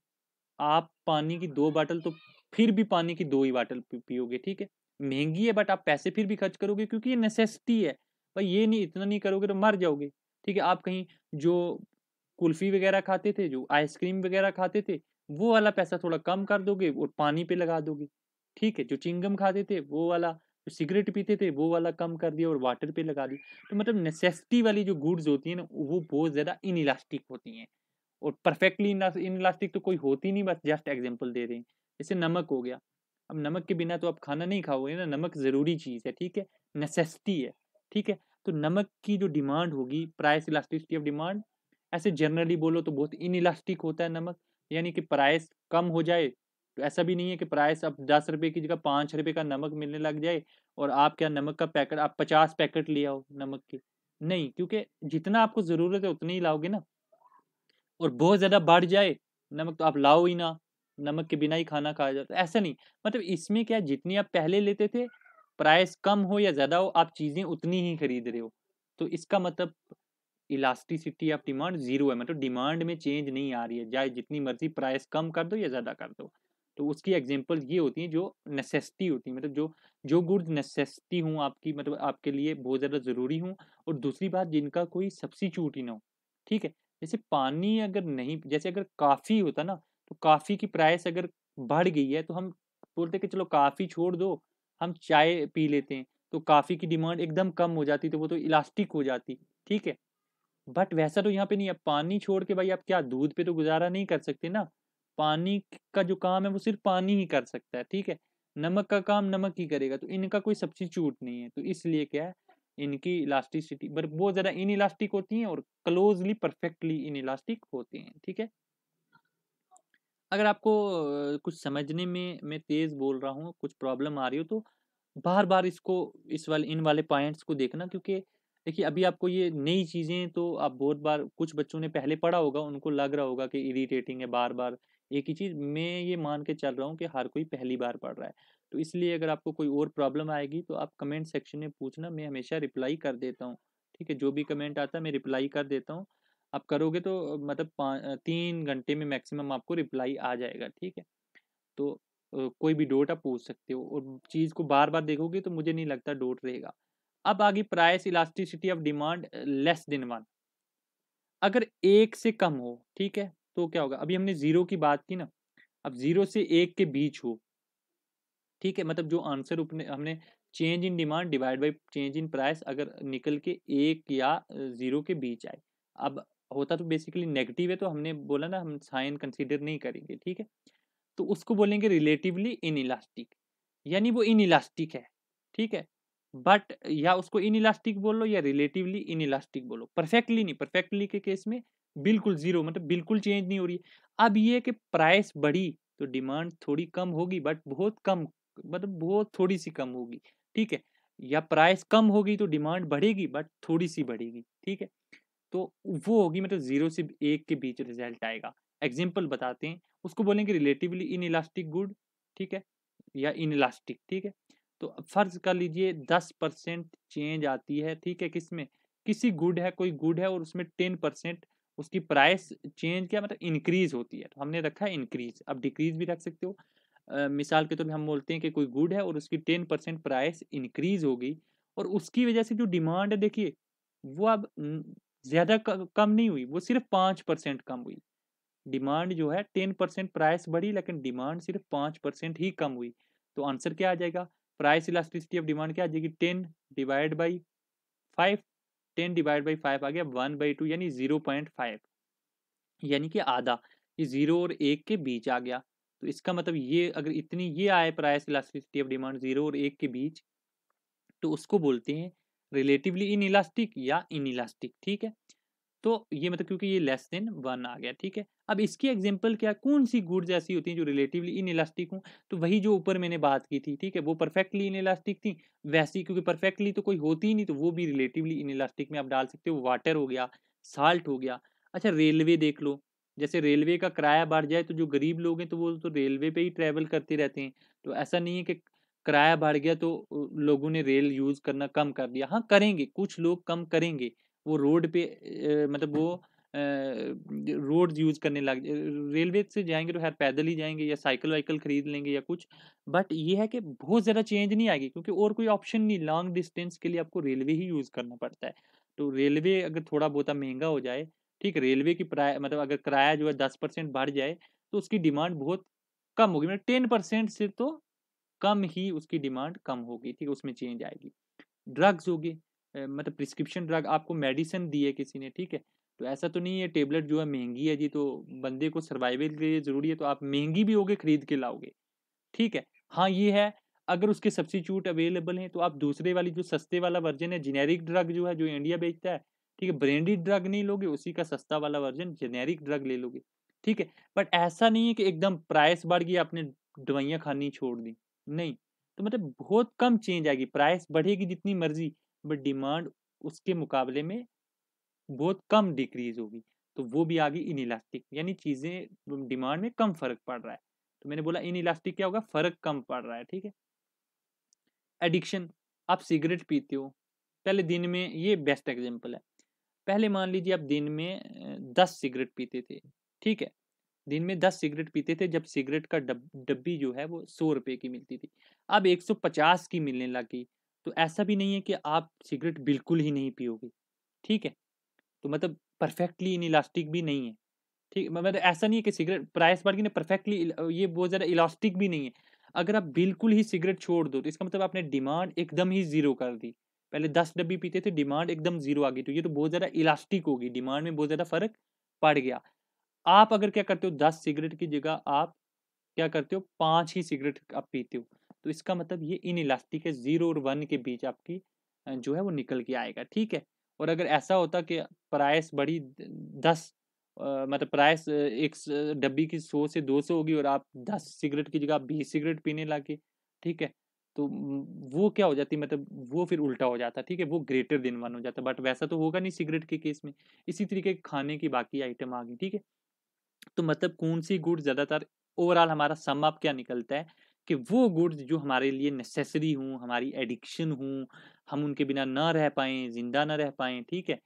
आप पानी की दो बॉटल तो फिर भी पानी की दो ही बॉटल पियोगे ठीक है महंगी है बट आप पैसे फिर भी खर्च करोगे क्योंकि ये नेसेसिटी है भाई ये नहीं इतना नहीं करोगे तो मर जाओगे ठीक है आप कहीं जो कुल्फी वगैरह खाते थे जो आइसक्रीम वगैरह खाते थे वो वाला पैसा थोड़ा कम कर दोगे और पानी पे लगा दोगे ठीक है जो चिंगम खाते थे वो वाला जो सिगरेट पीते थे वो वाला कम कर दिया और वाटर पे लगा दिया तो मतलब नेसेसिटी वाली जो गुड्स होती हैं ना वो बहुत ज़्यादा इन इलास्टिक होती हैं और परफेक्टली इलास्टिक तो कोई होती नहीं बस जस्ट एग्जाम्पल दे रहे हैं जैसे नमक हो गया अब नमक के बिना तो आप खाना नहीं खाओगे ना नमक ज़रूरी चीज़ है ठीक है नेसेसिटी है ठीक है तो नमक की जो डिमांड होगी प्राइस इलास्टिसिटी ऑफ डिमांड ऐसे जनरली बोलो तो बहुत इलास्टिक होता है नमक यानी कि प्राइस कम हो जाए तो ऐसा भी नहीं है कि प्राइस अब दस रुपये की जगह पाँच रुपये का नमक मिलने लग जाए और आप क्या नमक का पैकेट आप पचास पैकेट ले आओ नमक के नहीं क्योंकि जितना आपको ज़रूरत है उतनी ही लाओगे ना और बहुत ज़्यादा बढ़ जाए नमक तो आप लाओ ही ना नमक के बिना ही खाना खाया जाता ऐसा नहीं मतलब इसमें क्या जितनी आप पहले लेते थे प्राइस कम हो या ज़्यादा हो आप चीज़ें उतनी ही खरीद रहे हो तो इसका मतलब इलास्टिसिटी ऑफ डिमांड जीरो है मतलब डिमांड में चेंज नहीं आ रही है चाहे जितनी मर्जी प्राइस कम कर दो या ज़्यादा कर दो तो उसकी एग्जाम्पल ये होती है जो नेसेसिटी होती है मतलब जो जो गुड्स नेसेसिटी हों आपकी मतलब आपके लिए बहुत ज़्यादा ज़रूरी हों और दूसरी बात जिनका कोई सब्सिट्यूट ही ना हो ठीक है जैसे पानी अगर नहीं जैसे अगर काफ़ी होता ना तो काफ़ी की प्राइस अगर बढ़ गई है तो हम बोलते कि चलो काफ़ी छोड़ दो हम चाय पी लेते हैं तो काफ़ी की डिमांड एकदम कम हो जाती तो वो तो इलास्टिक हो जाती ठीक है बट वैसा तो यहाँ पे नहीं है पानी छोड़ के भाई आप क्या दूध पे तो गुजारा नहीं कर सकते ना पानी का जो काम है वो सिर्फ पानी ही कर सकता है ठीक है नमक का काम नमक ही करेगा तो इनका कोई चूट नहीं है तो इसलिए क्या है इनकी इलास्टिसिटी बट बहुत ज़्यादा इन इलास्टिक होती है और क्लोजली परफेक्टली इन इलास्टिक होते हैं ठीक है अगर आपको कुछ समझने में मैं तेज़ बोल रहा हूँ कुछ प्रॉब्लम आ रही हो तो बार बार इसको इस वाले इन वाले पॉइंट्स को देखना क्योंकि देखिए अभी आपको ये नई चीज़ें तो आप बहुत बार कुछ बच्चों ने पहले पढ़ा होगा उनको लग रहा होगा कि इरीटेटिंग है बार बार एक ही चीज़ मैं ये मान के चल रहा हूँ कि हर कोई पहली बार पढ़ रहा है तो इसलिए अगर आपको कोई और प्रॉब्लम आएगी तो आप कमेंट सेक्शन में पूछना मैं हमेशा रिप्लाई कर देता हूँ ठीक है जो भी कमेंट आता है मैं रिप्लाई कर देता हूँ आप करोगे तो मतलब तीन घंटे में मैक्सिमम आपको रिप्लाई आ जाएगा ठीक है तो कोई भी डोट आप पूछ सकते हो और चीज़ को बार बार देखोगे तो मुझे नहीं लगता डोट रहेगा अब आ गई price elasticity of demand less than one अगर एक से कम हो ठीक है तो क्या होगा अभी हमने जीरो की बात की ना अब जीरो से एक के बीच हो ठीक है मतलब जो आंसर उपने हमने change in demand divide by change in price अगर निकल के एक या जीरो uh, के बीच आए अब होता तो बेसिकली नेगेटिव है तो हमने बोला ना हम साइन कंसिडर नहीं करेंगे ठीक है तो उसको बोलेंगे रिलेटिवली इन इलास्टिक यानी वो इन इलास्टिक है ठीक है बट या उसको इलास्टिक बोल लो या रिलेटिवली इलास्टिक बोलो परफेक्टली नहीं परफेक्टली के केस में बिल्कुल जीरो मतलब बिल्कुल चेंज नहीं हो रही है अब ये कि प्राइस बढ़ी तो डिमांड थोड़ी कम होगी बट बहुत कम मतलब बहुत थोड़ी सी कम होगी ठीक है या प्राइस कम होगी तो डिमांड बढ़ेगी बट थोड़ी सी बढ़ेगी ठीक है तो वो होगी मतलब जीरो से एक के बीच रिजल्ट आएगा एग्जाम्पल बताते हैं उसको बोलेंगे रिलेटिवली इन इलास्टिक गुड ठीक है या इन इलास्टिक ठीक है तो फर्ज कर लीजिए दस परसेंट चेंज आती है ठीक है किसमें किसी गुड है कोई गुड है और उसमें टेन परसेंट उसकी प्राइस चेंज क्या मतलब इंक्रीज होती है तो हमने रखा है इंक्रीज अब डिक्रीज भी रख सकते हो आ, मिसाल के तौर तो पर हम बोलते हैं कि कोई गुड है और उसकी टेन परसेंट प्राइस इंक्रीज हो गई और उसकी वजह से जो डिमांड है देखिए वो अब ज़्यादा कम नहीं हुई वो सिर्फ पाँच परसेंट कम हुई डिमांड जो है टेन परसेंट प्राइस बढ़ी लेकिन डिमांड सिर्फ पाँच परसेंट ही कम हुई तो आंसर क्या आ जाएगा प्राइस इलास्टिसिटी ऑफ डिमांड क्या आ जाएगी ten divide by five ten divide by five आ गया वन बाई टू यानी जीरो पॉइंट फाइव यानी कि आधा ये जीरो और एक के बीच आ गया तो इसका मतलब ये अगर इतनी ये आए price elasticity of demand zero और एक के बीच तो उसको बोलते हैं रिलेटिवली इन इलास्टिक या इन इलास्टिक ठीक है तो ये मतलब क्योंकि ये लेस देन वन आ गया ठीक है अब इसकी एग्जाम्पल क्या कौन सी गुड्स ऐसी होती हैं जो रिलेटिवली इन इलास्टिक हूँ तो वही जो ऊपर मैंने बात की थी ठीक है वो परफेक्टली इन इलास्टिक थी वैसी क्योंकि परफेक्टली तो कोई होती ही नहीं तो वो भी रिलेटिवली इन इलास्टिक में आप डाल सकते हो वाटर हो गया साल्ट हो गया अच्छा रेलवे देख लो जैसे रेलवे का किराया बढ़ जाए तो जो गरीब लोग हैं तो वो तो रेलवे पे ही ट्रैवल करते रहते हैं तो ऐसा नहीं है कि किराया बढ़ गया तो लोगों ने रेल यूज़ करना कम कर दिया हाँ करेंगे कुछ लोग कम करेंगे वो रोड पे मतलब वो <laughs> रोड यूज करने लग रेलवे से जाएंगे तो खैर पैदल ही जाएंगे या साइकिल वाइकल खरीद लेंगे या कुछ बट ये है कि बहुत ज़्यादा चेंज नहीं आएगी क्योंकि और कोई ऑप्शन नहीं लॉन्ग डिस्टेंस के लिए आपको रेलवे ही यूज़ करना पड़ता है तो रेलवे अगर थोड़ा बहुत महंगा हो जाए ठीक रेलवे की प्राय मतलब अगर किराया जो है दस परसेंट बढ़ जाए तो उसकी डिमांड बहुत कम होगी मतलब टेन परसेंट से तो कम ही उसकी डिमांड कम होगी ठीक है उसमें चेंज आएगी ड्रग्स होगी मतलब प्रिस्क्रिप्शन ड्रग आपको मेडिसिन दी है किसी ने ठीक है तो ऐसा तो नहीं है टेबलेट जो है महंगी है जी तो बंदे को सर्वाइवल के लिए ज़रूरी है तो आप महंगी भी होगे खरीद के लाओगे ठीक है हाँ ये है अगर उसके सब्सिट्यूट अवेलेबल हैं तो आप दूसरे वाली जो सस्ते वाला वर्जन है जेनेरिक ड्रग जो है जो इंडिया बेचता है ठीक है ब्रांडेड ड्रग नहीं लोगे उसी का सस्ता वाला वर्जन जेनेरिक ड्रग ले लोगे ठीक है बट ऐसा नहीं है कि एकदम प्राइस बढ़ गई आपने दवाइयाँ खानी छोड़ दी नहीं तो मतलब बहुत कम चेंज आएगी प्राइस बढ़ेगी जितनी मर्जी बट डिमांड उसके मुकाबले में बहुत कम डिक्रीज होगी तो वो भी आ गई इन इलास्टिक यानी चीज़ें डिमांड में कम फर्क पड़ रहा है तो मैंने बोला इन इलास्टिक क्या होगा फर्क कम पड़ रहा है ठीक है एडिक्शन आप सिगरेट पीते हो पहले दिन में ये बेस्ट एग्जाम्पल है पहले मान लीजिए आप दिन में दस सिगरेट पीते थे ठीक है दिन में दस सिगरेट पीते थे जब सिगरेट का डब डब्बी जो है वो सौ रुपए की मिलती थी अब एक सौ पचास की मिलने लगी तो ऐसा भी नहीं है कि आप सिगरेट बिल्कुल ही नहीं पियोगे ठीक है तो मतलब परफेक्टली इन इलास्टिक भी नहीं है ठीक मतलब ऐसा नहीं है कि सिगरेट प्राइस बार ना परफेक्टली ये बहुत ज़्यादा इलास्टिक भी नहीं है अगर आप बिल्कुल ही सिगरेट छोड़ दो तो इसका मतलब आपने डिमांड एकदम ही ज़ीरो कर दी पहले दस डब्बी पीते थे डिमांड एकदम ज़ीरो आ गई तो ये तो बहुत ज़्यादा इलास्टिक होगी डिमांड में बहुत ज़्यादा फ़र्क पड़ गया आप अगर क्या करते हो दस सिगरेट की जगह आप क्या करते हो पाँच ही सिगरेट आप पीते हो तो इसका मतलब ये इन इलास्टिक है जीरो और वन के बीच आपकी जो है वो निकल के आएगा ठीक है और अगर ऐसा होता कि प्राइस बढ़ी दस मतलब प्राइस एक डब्बी की सौ से दो सौ होगी और आप दस सिगरेट की जगह बीस सिगरेट पीने लगे ठीक है तो वो क्या हो जाती मतलब वो फिर उल्टा हो जाता ठीक है वो ग्रेटर देन वन हो जाता बट वैसा तो होगा नहीं सिगरेट के केस में इसी तरीके खाने की बाकी आइटम आ गई ठीक है तो मतलब कौन सी गुड ज़्यादातर ओवरऑल हमारा सम आप क्या निकलता है कि वो गुड्स जो हमारे लिए नेसेसरी हों हमारी एडिक्शन हों हम उनके बिना ना रह पाएँ जिंदा ना रह पाएँ ठीक है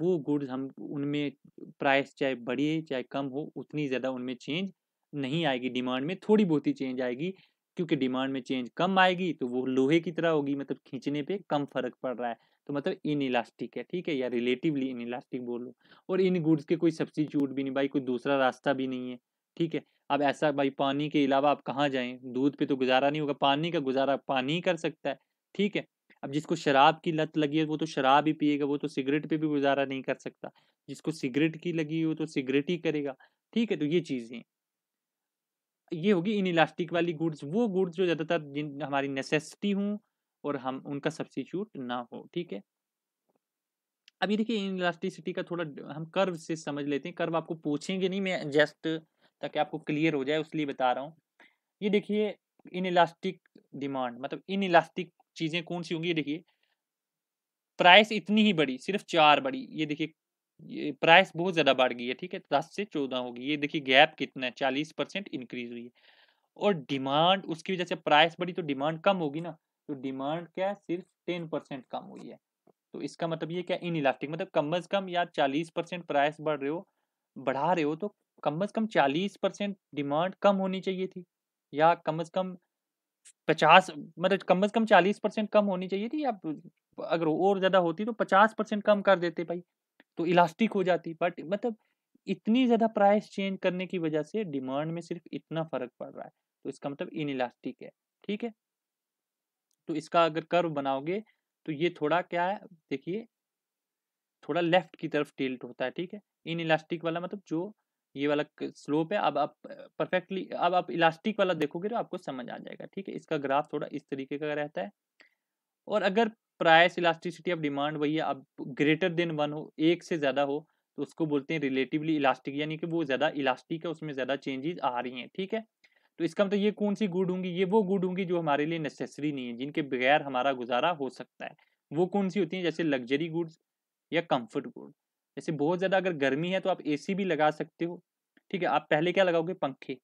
वो गुड्स हम उनमें प्राइस चाहे बढ़े चाहे कम हो उतनी ज़्यादा उनमें चेंज नहीं आएगी डिमांड में थोड़ी बहुत ही चेंज आएगी क्योंकि डिमांड में चेंज कम आएगी तो वो लोहे की तरह होगी मतलब खींचने पे कम फर्क पड़ रहा है तो मतलब इन इलास्टिक है ठीक है या रिलेटिवली इन इलास्टिक लो और इन गुड्स के कोई सब्सिट्यूट भी नहीं भाई कोई दूसरा रास्ता भी नहीं है ठीक है अब ऐसा भाई पानी के अलावा आप कहाँ जाएं दूध पे तो गुजारा नहीं होगा पानी का गुजारा पानी ही कर सकता है ठीक है अब जिसको शराब की लत लगी है वो तो शराब ही पिएगा वो तो सिगरेट पे भी गुजारा नहीं कर सकता जिसको सिगरेट की लगी हो तो सिगरेट ही करेगा ठीक है तो ये चीज़ें ये होगी इन इलास्टिक वाली गुड्स वो गुड्स जो ज़्यादातर जिन हमारी नेसेसिटी हों और हम उनका सब्सिट्यूट ना हो ठीक है अभी देखिए इन इलास्टिसिटी का थोड़ा हम कर्व से समझ लेते हैं कर्व आपको पूछेंगे नहीं मैं जस्ट ताकि आपको क्लियर हो जाए उसलिए बता रहा हूँ ये देखिए इन इलास्टिक डिमांड मतलब इन इलास्टिक चीज़ें कौन सी होंगी ये देखिए प्राइस इतनी ही बड़ी सिर्फ चार बड़ी ये देखिए प्राइस बहुत ज़्यादा बढ़ गई है ठीक है दस से चौदह होगी ये देखिए गैप कितना है चालीस परसेंट इंक्रीज हुई है और डिमांड उसकी वजह से प्राइस बढ़ी तो डिमांड कम होगी ना तो डिमांड क्या है सिर्फ टेन परसेंट कम हुई है तो इसका मतलब ये क्या इन इलास्टिक मतलब कम अज कम या चालीस परसेंट प्राइस बढ़ रहे हो बढ़ा रहे हो तो कम से कम 40 परसेंट डिमांड कम होनी चाहिए थी या कम से कम 50 मतलब कम से कम 40 परसेंट कम होनी चाहिए थी या अगर और ज़्यादा होती तो 50 परसेंट कम कर देते भाई तो इलास्टिक हो जाती बट मतलब इतनी ज़्यादा प्राइस चेंज करने की वजह से डिमांड में सिर्फ इतना फर्क पड़ रहा है तो इसका मतलब इन इलास्टिक है ठीक है तो इसका अगर कर्व बनाओगे तो ये थोड़ा क्या है देखिए थोड़ा लेफ्ट की तरफ टिल्ट होता है ठीक है इन इलास्टिक वाला मतलब जो ये वाला स्लोप है अब आप परफेक्टली अब आप इलास्टिक वाला देखोगे तो आपको समझ आ जाएगा ठीक है इसका ग्राफ थोड़ा इस तरीके का रहता है और अगर प्राइस इलास्टिसिटी ऑफ डिमांड वही है अब ग्रेटर देन वन हो एक से ज़्यादा हो तो उसको बोलते हैं रिलेटिवली इलास्टिक यानी कि वो ज़्यादा इलास्टिक है उसमें ज़्यादा चेंजेज आ रही हैं ठीक है तो इसका मतलब ये कौन सी गुड होंगी ये वो गुड होंगी जो हमारे लिए नेसेसरी नहीं है जिनके बगैर हमारा गुजारा हो सकता है वो कौन सी होती है जैसे लग्जरी गुड्स या कंफर्ट गुड्स जैसे बहुत ज़्यादा अगर गर्मी है तो आप एसी भी लगा सकते हो ठीक है आप पहले क्या लगाओगे पंखे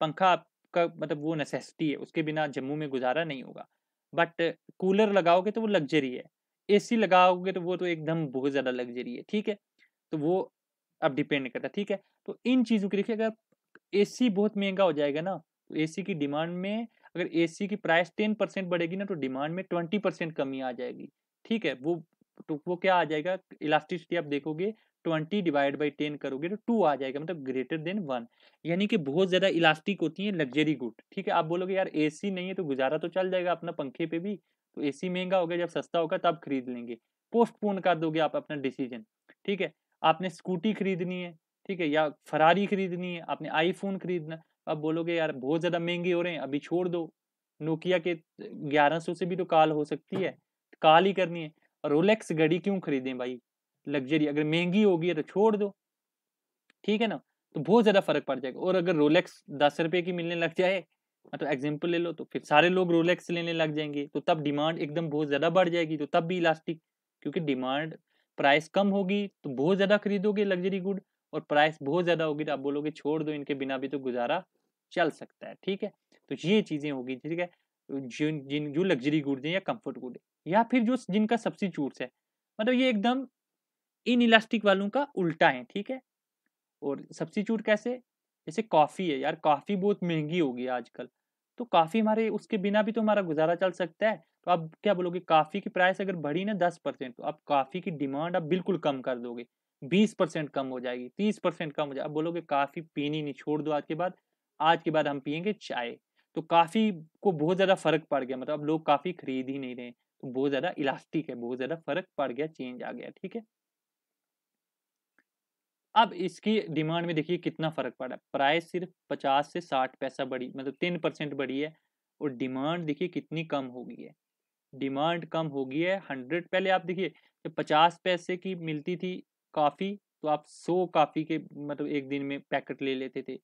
पंखा आपका मतलब वो नेसेसिटी है उसके बिना जम्मू में गुजारा नहीं होगा बट कूलर लगाओगे तो वो लग्जरी है एसी लगाओगे तो वो तो एकदम बहुत ज़्यादा लग्जरी है ठीक है तो वो अब डिपेंड करता है ठीक है तो इन चीज़ों के देखिए अगर एसी बहुत महंगा हो जाएगा ना तो एसी की डिमांड में अगर एसी की प्राइस टेन परसेंट बढ़ेगी ना तो डिमांड में ट्वेंटी परसेंट कमी आ जाएगी ठीक है वो तो वो क्या आ जाएगा इलास्टिसिटी आप देखोगे ट्वेंटी डिवाइड बाई टेन करोगे तो टू आ जाएगा मतलब ग्रेटर देन वन यानी कि बहुत ज़्यादा इलास्टिक होती है लग्जरी गुड ठीक है आप बोलोगे यार एसी नहीं है तो गुजारा तो चल जाएगा अपना पंखे पे भी तो एसी महंगा होगा जब सस्ता होगा तब खरीद लेंगे पोस्टपोन कर दोगे आप अपना डिसीजन ठीक है आपने स्कूटी खरीदनी है ठीक है या फरारी खरीदनी है आपने आईफोन खरीदना आप बोलोगे यार बहुत ज़्यादा महंगे हो रहे हैं अभी छोड़ दो नोकिया के ग्यारह से भी तो कॉल हो सकती है कॉल ही करनी है रोलेक्स घड़ी क्यों खरीदें भाई लग्जरी अगर महंगी होगी तो छोड़ दो ठीक है ना तो बहुत ज़्यादा फर्क पड़ जाएगा और अगर रोलेक्स दस रुपये की मिलने लग जाए मतलब हाँ, तो एग्जाम्पल ले लो तो फिर सारे लोग रोलेक्स लेने लग जाएंगे तो तब डिमांड एकदम बहुत ज़्यादा बढ़ जाएगी तो तब भी इलास्टिक क्योंकि डिमांड प्राइस कम होगी तो बहुत ज़्यादा खरीदोगे लग्जरी गुड और प्राइस बहुत ज़्यादा होगी तो आप बोलोगे छोड़ दो इनके बिना भी तो गुजारा चल सकता है ठीक है तो ये चीज़ें होगी ठीक है जिन जिन जो लग्जरी गुड्स हैं या कंफर्ट गुड या फिर जो जिनका सब्सिट्यूट्स है मतलब ये एकदम इन इलास्टिक वालों का उल्टा है ठीक है और सब्सिट्यूट कैसे जैसे कॉफ़ी है यार कॉफ़ी बहुत महंगी होगी आजकल तो काफ़ी हमारे उसके बिना भी तो हमारा गुजारा चल सकता है तो आप क्या बोलोगे काफ़ी की प्राइस अगर बढ़ी ना दस परसेंट तो आप काफ़ी की डिमांड आप बिल्कुल कम कर दोगे बीस परसेंट कम हो जाएगी तीस परसेंट कम हो जाएगी अब बोलोगे काफ़ी पीनी नहीं छोड़ दो आज के बाद आज के बाद हम पियेंगे चाय तो काफ़ी को बहुत ज़्यादा फर्क पड़ गया मतलब अब लोग काफ़ी खरीद ही नहीं रहे तो बहुत ज्यादा इलास्टिक है बहुत ज्यादा फर्क पड़ गया चेंज आ गया ठीक है अब इसकी डिमांड में देखिए कितना फर्क पड़ा है प्राइस सिर्फ पचास से साठ पैसा बढ़ी मतलब तीन परसेंट बढ़ी है और डिमांड देखिए कितनी कम हो गई है डिमांड कम हो गई है हंड्रेड पहले आप देखिए जब पचास पैसे की मिलती थी काफ़ी तो आप सौ काफ़ी के मतलब एक दिन में पैकेट ले लेते थे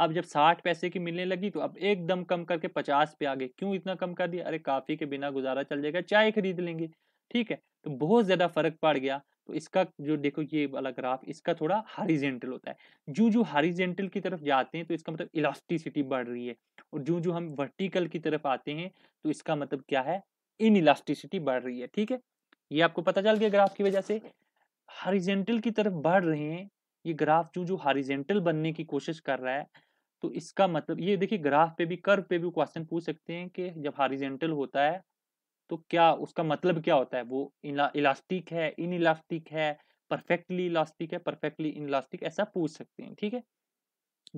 अब जब साठ पैसे की मिलने लगी तो अब एकदम कम करके पचास पे आ गए क्यों इतना कम कर दिया अरे काफी के बिना गुजारा चल जाएगा चाय खरीद लेंगे ठीक है तो बहुत ज्यादा फर्क पड़ गया तो इसका जो देखो ये वाला ग्राफ इसका थोड़ा हारीजेंटल होता है जो जो हारीजेंटल की तरफ जाते हैं तो इसका मतलब इलास्टिसिटी बढ़ रही है और जो जो हम वर्टिकल की तरफ आते हैं तो इसका मतलब क्या है इन इलास्टिसिटी बढ़ रही है ठीक है ये आपको पता चल गया ग्राफ की वजह से हारीजेंटल की तरफ बढ़ रहे हैं ये ग्राफ जो जो हारीजेंटल बनने की कोशिश कर रहा है तो इसका मतलब ये देखिए ग्राफ पे भी कर्व पे भी क्वेश्चन पूछ सकते हैं कि जब हॉरिजेंटल होता है तो क्या उसका मतलब क्या होता है वो इलास्टिक है इन इलास्टिक है परफेक्टली इलास्टिक है परफेक्टली इन इलास्टिक ऐसा पूछ सकते हैं ठीक है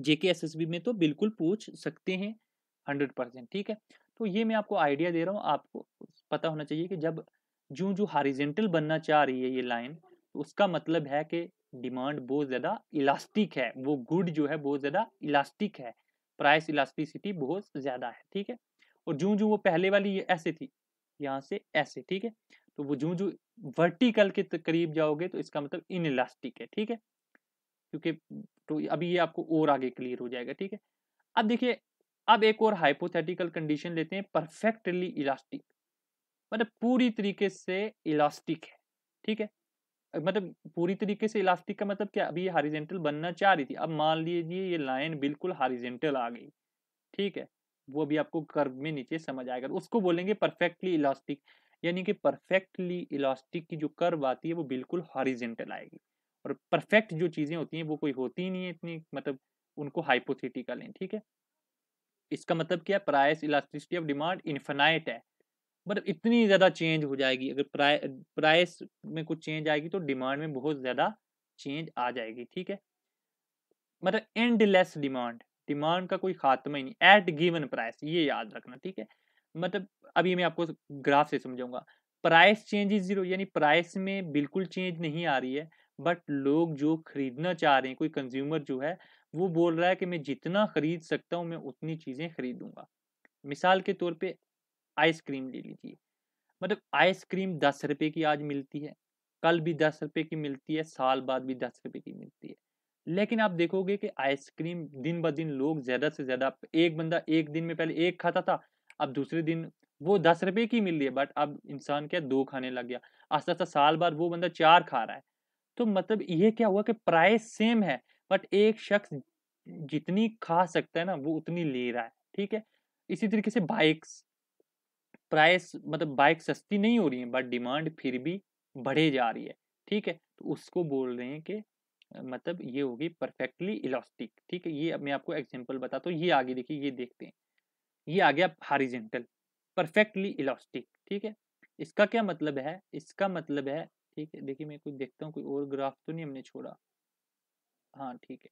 जेके बी में तो बिल्कुल पूछ सकते हैं हंड्रेड परसेंट ठीक है तो ये मैं आपको आइडिया दे रहा हूँ आपको पता होना चाहिए कि जब जो जो हारिजेंटल बनना चाह रही है ये लाइन तो उसका मतलब है कि डिमांड बहुत ज़्यादा इलास्टिक है वो गुड जो है बहुत ज़्यादा इलास्टिक है प्राइस इलास्टिसिटी बहुत ज़्यादा है ठीक है और जूं जूं वो पहले वाली ये ऐसे थी यहाँ से ऐसे ठीक है तो वो जूं जो वर्टिकल के करीब जाओगे तो इसका मतलब इन इलास्टिक है ठीक है क्योंकि तो अभी ये आपको और आगे क्लियर हो जाएगा ठीक है अब देखिए अब एक और हाइपोथेटिकल कंडीशन लेते हैं परफेक्टली इलास्टिक मतलब पूरी तरीके से इलास्टिक है ठीक है मतलब पूरी तरीके से इलास्टिक का मतलब क्या अभी ये हारीजेंटल बनना चाह रही थी अब मान लीजिए ये लाइन बिल्कुल हारीजेंटल आ गई ठीक है वो अभी आपको कर्व में नीचे समझ आएगा तो उसको बोलेंगे परफेक्टली इलास्टिक यानी कि परफेक्टली इलास्टिक की जो कर्व आती है वो बिल्कुल हॉरिजेंटल आएगी और परफेक्ट जो चीज़ें होती हैं वो कोई होती ही नहीं है इतनी मतलब उनको हाइपोथेटिकल है ठीक है इसका मतलब क्या price elasticity of demand infinite है मतलब इतनी ज़्यादा चेंज हो जाएगी अगर प्राइ प्राइस में कुछ चेंज आएगी तो डिमांड में बहुत ज़्यादा चेंज आ जाएगी ठीक है मतलब एंडलेस डिमांड डिमांड का कोई खात्मा ही नहीं एट गिवन प्राइस ये याद रखना ठीक है मतलब अभी मैं आपको ग्राफ से समझाऊंगा प्राइस चेंज इज जीरो यानी प्राइस में बिल्कुल चेंज नहीं आ रही है बट लोग जो खरीदना चाह रहे हैं कोई कंज्यूमर जो है वो बोल रहा है कि मैं जितना खरीद सकता हूँ मैं उतनी चीज़ें खरीदूंगा मिसाल के तौर पे आइसक्रीम ले लीजिए मतलब आइसक्रीम दस रुपए की आज मिलती है कल भी दस रुपए की मिलती है साल बाद भी दस रुपए की मिलती है लेकिन आप देखोगे कि आइसक्रीम दिन ब दिन लोग ज़्यादा से ज़्यादा एक बंदा एक दिन में पहले एक खाता था अब दूसरे दिन वो दस रुपए की मिल रही है बट अब इंसान क्या दो खाने लग गया आस्ता आस्ता साल बाद वो बंदा चार खा रहा है तो मतलब ये क्या हुआ कि प्राइस सेम है बट एक शख्स जितनी खा सकता है ना वो उतनी ले रहा है ठीक है इसी तरीके से बाइक्स प्राइस मतलब बाइक सस्ती नहीं हो रही है बट डिमांड फिर भी बढ़े जा रही है ठीक है तो उसको बोल रहे हैं कि मतलब ये होगी परफेक्टली इलास्टिक ठीक है ये अब मैं आपको एग्जांपल बताता हूँ ये आगे देखिए ये देखते हैं ये आ गया हारिजेंटल परफेक्टली इलास्टिक ठीक है इसका क्या मतलब है इसका मतलब है ठीक है देखिए मैं कुछ देखता हूँ कोई और ग्राफ तो नहीं हमने छोड़ा हाँ ठीक है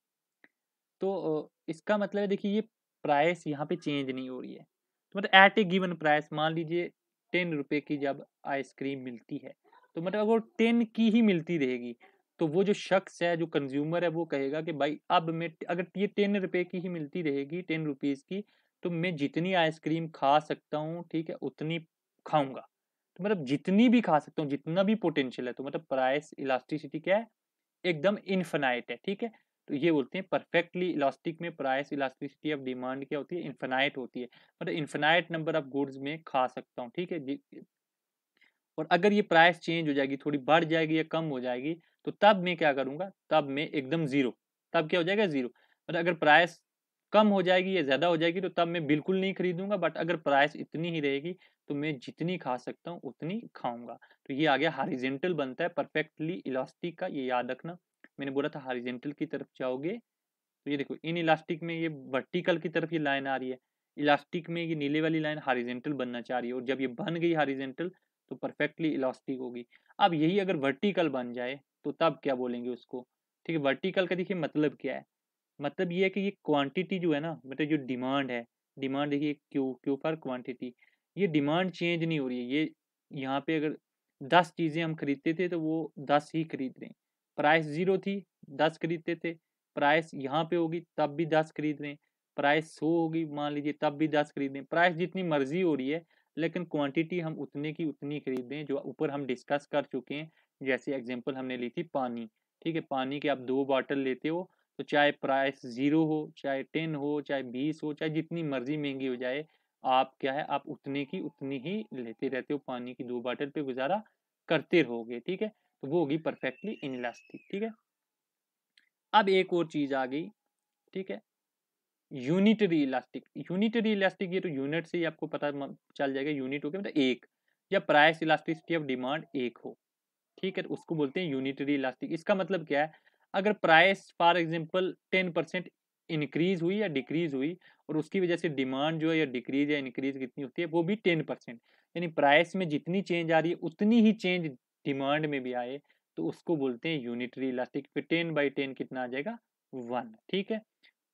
तो इसका मतलब है देखिए ये प्राइस यहाँ पे चेंज नहीं हो रही है तो मतलब एट ए गिवन प्राइस मान लीजिए टेन रुपये की जब आइसक्रीम मिलती है तो मतलब अगर टेन की ही मिलती रहेगी तो वो जो शख्स है जो कंज्यूमर है वो कहेगा कि भाई अब मैं अगर ये टेन रुपये की ही मिलती रहेगी टेन रुपीज़ की तो मैं जितनी आइसक्रीम खा सकता हूँ ठीक है उतनी खाऊंगा तो मतलब जितनी भी खा सकता हूँ जितना भी पोटेंशियल है तो मतलब प्राइस इलास्टिसिटी क्या है एकदम इनफिनाइट है ठीक है तो ये बोलते हैं परफेक्टली इलास्टिक में प्राइस इलास्टिसिटी ऑफ डिमांड क्या होती है इन्फेनाइट होती है मतलब इन्फेनाइट नंबर ऑफ गुड्स में खा सकता हूँ ठीक है और अगर ये प्राइस चेंज हो जाएगी थोड़ी बढ़ जाएगी या कम हो जाएगी तो तब मैं क्या करूँगा तब मैं एकदम ज़ीरो तब क्या हो जाएगा ज़ीरो मतलब अगर प्राइस कम हो जाएगी या ज़्यादा हो जाएगी तो तब मैं बिल्कुल नहीं खरीदूंगा बट अगर प्राइस इतनी ही रहेगी तो मैं जितनी खा सकता हूँ उतनी खाऊंगा तो ये आ गया हॉरिजेंटल बनता है परफेक्टली इलास्टिक का ये याद रखना मैंने बोला था हारीजेंटल की तरफ जाओगे तो ये देखो इन इलास्टिक में ये वर्टिकल की तरफ ये लाइन आ रही है इलास्टिक में ये नीले वाली लाइन हारीजेंटल बनना चाह रही है और जब ये बन गई हारीजेंटल तो परफेक्टली इलास्टिक होगी अब यही अगर वर्टिकल बन जाए तो तब क्या बोलेंगे उसको ठीक है वर्टिकल का देखिए मतलब क्या है मतलब ये है कि ये क्वांटिटी जो है ना मतलब जो डिमांड है डिमांड देखिए क्यू क्यू फॉर क्वांटिटी ये डिमांड चेंज नहीं हो रही है ये यहाँ पे अगर दस चीज़ें हम खरीदते थे तो वो दस ही खरीद रहे हैं प्राइस जीरो थी दस खरीदते थे प्राइस यहाँ पे होगी तब भी दस खरीद रहे प्राइस सौ होगी मान लीजिए तब भी दस खरीद रहे प्राइस जितनी मर्जी हो रही है लेकिन क्वांटिटी हम उतने की उतनी खरीद रहे जो ऊपर हम डिस्कस कर चुके हैं जैसे एग्जाम्पल हमने ली थी पानी ठीक है पानी के आप दो बॉटल लेते हो तो चाहे प्राइस ज़ीरो हो चाहे टेन हो चाहे बीस हो चाहे जितनी मर्जी महंगी हो जाए आप क्या है आप उतने की उतनी ही लेते रहते हो पानी की दो बॉटल पे गुजारा करते रहोगे ठीक है तो वो होगी परफेक्टली इनलास्टिक ठीक है अब एक और चीज आ गई ठीक है यूनिटरी इलास्टिक यूनिटरी इलास्टिक ये तो यूनिट से ही आपको पता चल जाएगा यूनिट हो गया मतलब एक या प्राइस इलास्टिसिटी ऑफ डिमांड एक हो ठीक है तो उसको बोलते हैं यूनिटरी इलास्टिक इसका मतलब क्या है अगर price for example ten percent increase हुई या डिक्रीज हुई और उसकी वजह से डिमांड जो है या डिक्रीज या इंक्रीज कितनी होती है वो भी टेन परसेंट यानी प्राइस में जितनी चेंज आ रही है उतनी ही चेंज डिमांड में भी आए तो उसको बोलते हैं unitary elastic ten by ten कितना आ जाएगा वन ठीक है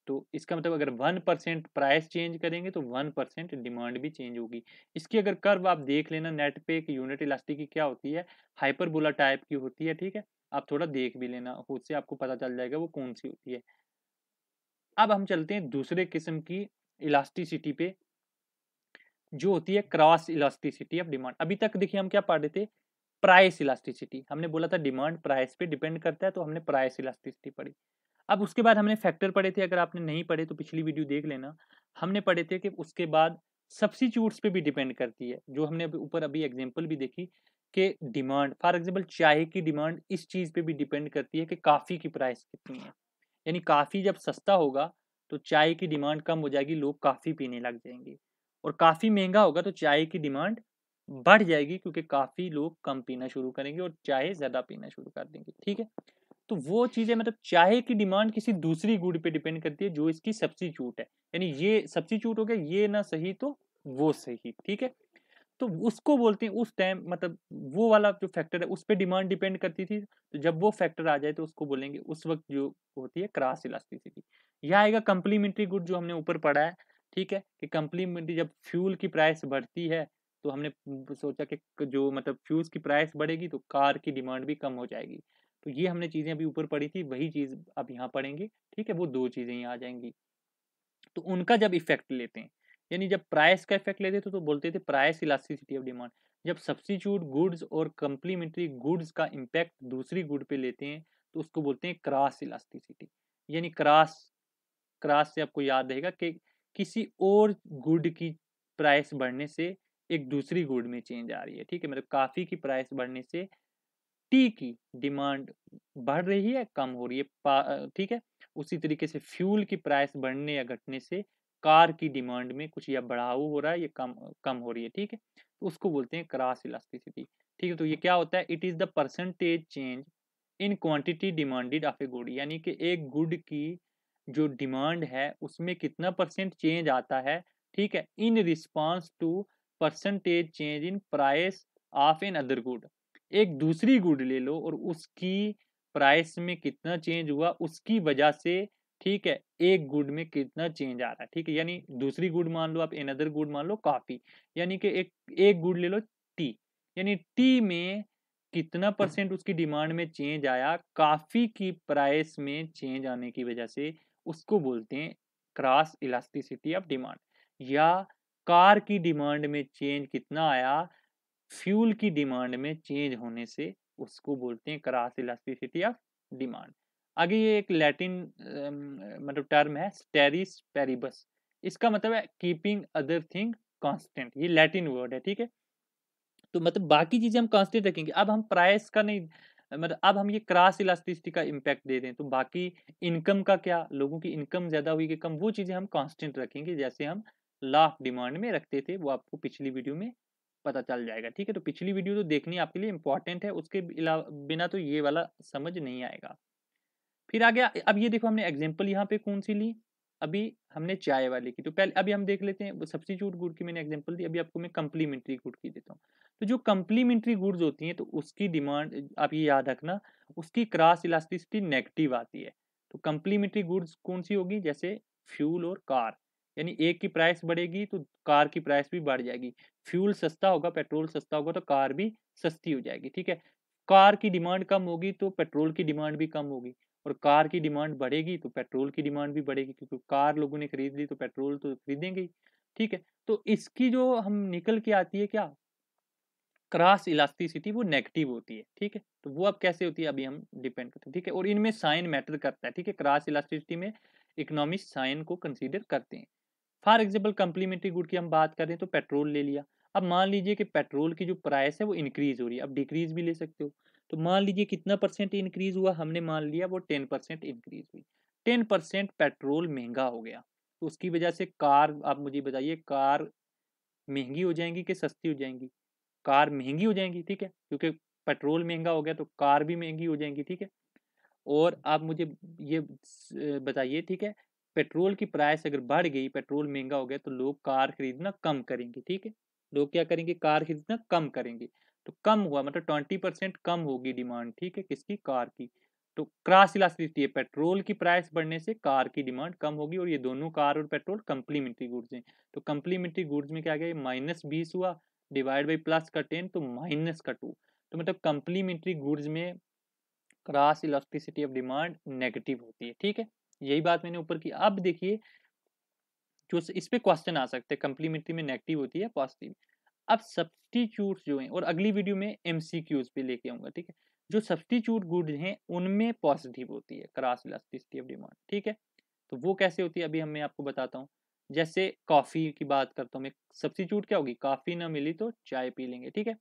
तो इसका मतलब अगर वन परसेंट प्राइस चेंज करेंगे तो वन परसेंट डिमांड भी चेंज होगी इसकी अगर कर्व आप देख लेना नेट पे एक यूनिट इलास्टिक की क्या होती है हाइपरबोला टाइप की होती है ठीक है आप थोड़ा देख भी लेना से आपको पता चल जाएगा वो कौन सी होती है अब हम चलते हैं दूसरे किस्म की इलास्टिसिटी पे जो होती है क्रॉस इलास्टिसिटी ऑफ डिमांड अभी तक देखिए हम क्या पढ़ रहे थे प्राइस इलास्टिसिटी हमने बोला था डिमांड प्राइस पे डिपेंड करता है तो हमने प्राइस इलास्टिसिटी पढ़ी अब उसके बाद हमने फैक्टर पढ़े थे अगर आपने नहीं पढ़े तो पिछली वीडियो देख लेना हमने पढ़े थे कि उसके बाद सब्सिट्यूट्स पे भी डिपेंड करती है जो हमने अभी ऊपर अभी एग्जाम्पल भी देखी कि डिमांड फॉर एग्जाम्पल चाय की डिमांड इस चीज़ पर भी डिपेंड करती है कि काफ़ी की प्राइस कितनी है यानी काफ़ी जब सस्ता होगा तो चाय की डिमांड कम हो जाएगी लोग काफ़ी पीने लग जाएंगे और काफ़ी महंगा होगा तो चाय की डिमांड बढ़ जाएगी क्योंकि काफ़ी लोग कम पीना शुरू करेंगे और चाय ज़्यादा पीना शुरू कर देंगे ठीक है तो वो चीज़ें मतलब चाय की डिमांड किसी दूसरी गुड़ पे डिपेंड करती है जो इसकी सब्सिट्यूट है यानी ये सब्सिट्यूट हो गया ये ना सही तो वो सही ठीक है तो उसको बोलते हैं उस टाइम मतलब वो वाला जो फैक्टर है उस पर डिमांड डिपेंड करती थी तो जब वो फैक्टर आ जाए तो उसको बोलेंगे उस वक्त जो होती है क्रास इलास्टिसिटी यह आएगा कंप्लीमेंट्री गुड जो हमने ऊपर पढ़ा है ठीक है कि कंप्लीमेंट्री जब फ्यूल की प्राइस बढ़ती है तो हमने सोचा कि जो मतलब फ्यूज़ की प्राइस बढ़ेगी तो कार की डिमांड भी कम हो जाएगी तो ये हमने चीज़ें अभी ऊपर पढ़ी थी वही चीज़ अब यहाँ पढ़ेंगे ठीक है वो दो चीज़ें यहाँ आ जाएंगी तो उनका जब इफेक्ट लेते हैं यानी जब प्राइस का इफेक्ट लेते तो, तो बोलते थे प्राइस इलास्टिसिटी ऑफ डिमांड जब सब्सिट्यूट गुड्स और कम्प्लीमेंट्री गुड्स का इम्पैक्ट दूसरी गुड पे लेते हैं तो उसको बोलते हैं क्रास इलास्टिसिटी यानी क्रास क्रास से आपको याद रहेगा कि किसी और गुड की प्राइस बढ़ने से एक दूसरी गुड में चेंज आ रही है ठीक है मतलब काफ़ी की प्राइस बढ़ने से टी की डिमांड बढ़ रही है कम हो रही है ठीक है उसी तरीके से फ्यूल की प्राइस बढ़ने या घटने से कार की डिमांड में कुछ या बढ़ाव हो रहा है या कम कम हो रही है ठीक है तो उसको बोलते हैं क्रास इलास्टिसिटी ठीक है तो ये क्या होता है it is the percentage change in quantity demanded of a good यानी कि एक गुड की जो डिमांड है उसमें कितना परसेंट चेंज आता है ठीक है in response to percentage change in price of another good एक दूसरी गुड ले लो और उसकी प्राइस में कितना चेंज हुआ उसकी वजह से ठीक है एक गुड में कितना चेंज आ रहा है ठीक है यानी दूसरी गुड मान लो आप एन अदर गुड मान लो कॉफी यानी कि एक एक गुड ले लो टी यानी टी में कितना परसेंट उसकी डिमांड में चेंज आया काफ़ी की प्राइस में चेंज आने की वजह से उसको बोलते हैं क्रॉस इलास्टिसिटी ऑफ डिमांड या कार की डिमांड में चेंज कितना आया फ्यूल की डिमांड में चेंज होने से उसको बोलते हैं क्रास इलास्टिसिटी ऑफ डिमांड आगे ये एक लैटिन मतलब टर्म है स्टेरिस पेरिबस इसका मतलब है कीपिंग अदर थिंग कांस्टेंट ये लैटिन वर्ड है ठीक है तो मतलब बाकी चीजें हम कांस्टेंट रखेंगे अब हम प्राइस का नहीं मतलब अब हम ये क्रास इलास्टिसिटी का इम्पैक्ट दे दें तो बाकी इनकम का क्या लोगों की इनकम ज़्यादा हुई कि कम वो चीज़ें हम कांस्टेंट रखेंगे जैसे हम लास्ट डिमांड में रखते थे वो आपको पिछली वीडियो में पता चल जाएगा ठीक है तो पिछली वीडियो तो देखनी आपके लिए इंपॉर्टेंट है उसके बिना तो ये वाला समझ नहीं आएगा फिर आ गया अब ये देखो हमने एग्जाम्पल यहाँ पे कौन सी ली अभी हमने चाय वाले की तो पहले अभी हम देख लेते हैं सब्सिट्यूट गुड की मैंने एग्जाम्पल दी अभी आपको मैं कम्प्लीमेंट्री गुड की देता हूँ तो जो कम्प्लीमेंट्री गुड्स होती हैं तो उसकी डिमांड आप ये याद रखना उसकी क्रॉस इलास्टिसिटी नेगेटिव आती है तो कम्प्लीमेंट्री गुड्स कौन सी होगी जैसे फ्यूल और कार यानी एक की प्राइस बढ़ेगी तो कार की प्राइस भी बढ़ जाएगी फ्यूल सस्ता होगा पेट्रोल सस्ता होगा तो कार भी सस्ती हो जाएगी ठीक है कार की डिमांड कम होगी तो पेट्रोल की डिमांड भी कम होगी और कार की डिमांड बढ़ेगी तो पेट्रोल की डिमांड भी बढ़ेगी क्योंकि कार लोगों ने खरीद ली तो पेट्रोल तो खरीदेंगे ठीक है तो इसकी जो हम निकल के आती है क्या क्रॉस इलास्टिसिटी वो नेगेटिव होती है ठीक है तो वो अब कैसे होती है अभी हम डिपेंड करते हैं ठीक है और इनमें साइन मैटर करता है ठीक है क्रॉस इलास्टिसिटी में इकोनॉमिक साइन को कंसिडर करते हैं फॉर एग्जाम्पल कंप्लीमेंट्री गुड की हम बात करें तो पेट्रोल ले लिया अब मान लीजिए कि पेट्रोल की जो प्राइस है वो इंक्रीज हो रही है अब डिक्रीज भी ले सकते हो तो मान लीजिए कितना परसेंट इंक्रीज हुआ हमने मान लिया वो टेन परसेंट इंक्रीज हुई टेन परसेंट पेट्रोल महंगा हो गया तो उसकी वजह से कार आप मुझे बताइए कार महंगी हो जाएंगी कि सस्ती हो जाएंगी कार महंगी हो जाएंगी ठीक है क्योंकि पेट्रोल महंगा हो गया तो कार भी महंगी हो जाएंगी ठीक है और आप मुझे ये बताइए ठीक है पेट्रोल की प्राइस अगर बढ़ गई पेट्रोल महंगा हो गया तो लोग कार खरीदना कम करेंगे ठीक है लोग क्या करेंगे कार खरीदना कम करेंगे तो कम हुआ मतलब ट्वेंटी परसेंट कम होगी डिमांड ठीक है किसकी कार की तो क्रॉस इलास्टिसिटी है पेट्रोल की प्राइस बढ़ने से कार की डिमांड कम होगी और ये दोनों कार और पेट्रोल कंप्लीमेंट्री गुड्स हैं तो कंप्लीमेंट्री गुड्स में क्या गया माइनस बीस हुआ डिवाइड बाई प्लस का टेन तो माइनस का टू तो मतलब कंप्लीमेंट्री गुड्स में cross elasticity of demand negative होती है ठीक है यही बात मैंने ऊपर की अब देखिए जो इस पर क्वेश्चन आ सकते हैं कंप्लीमेंट्री में नेगेटिव होती है पॉजिटिव अब सब्सटीट्यूट जो हैं और अगली वीडियो में एम पे लेके आऊंगा ठीक है जो सब्सटीट्यूट गुड हैं उनमें पॉजिटिव होती है क्रास इलास्टिसिटी ऑफ डिमांड ठीक है तो वो कैसे होती है अभी हम मैं आपको बताता हूँ जैसे कॉफ़ी की बात करता हूँ मैं सब्सटीट्यूट क्या होगी कॉफ़ी ना मिली तो चाय पी लेंगे ठीक है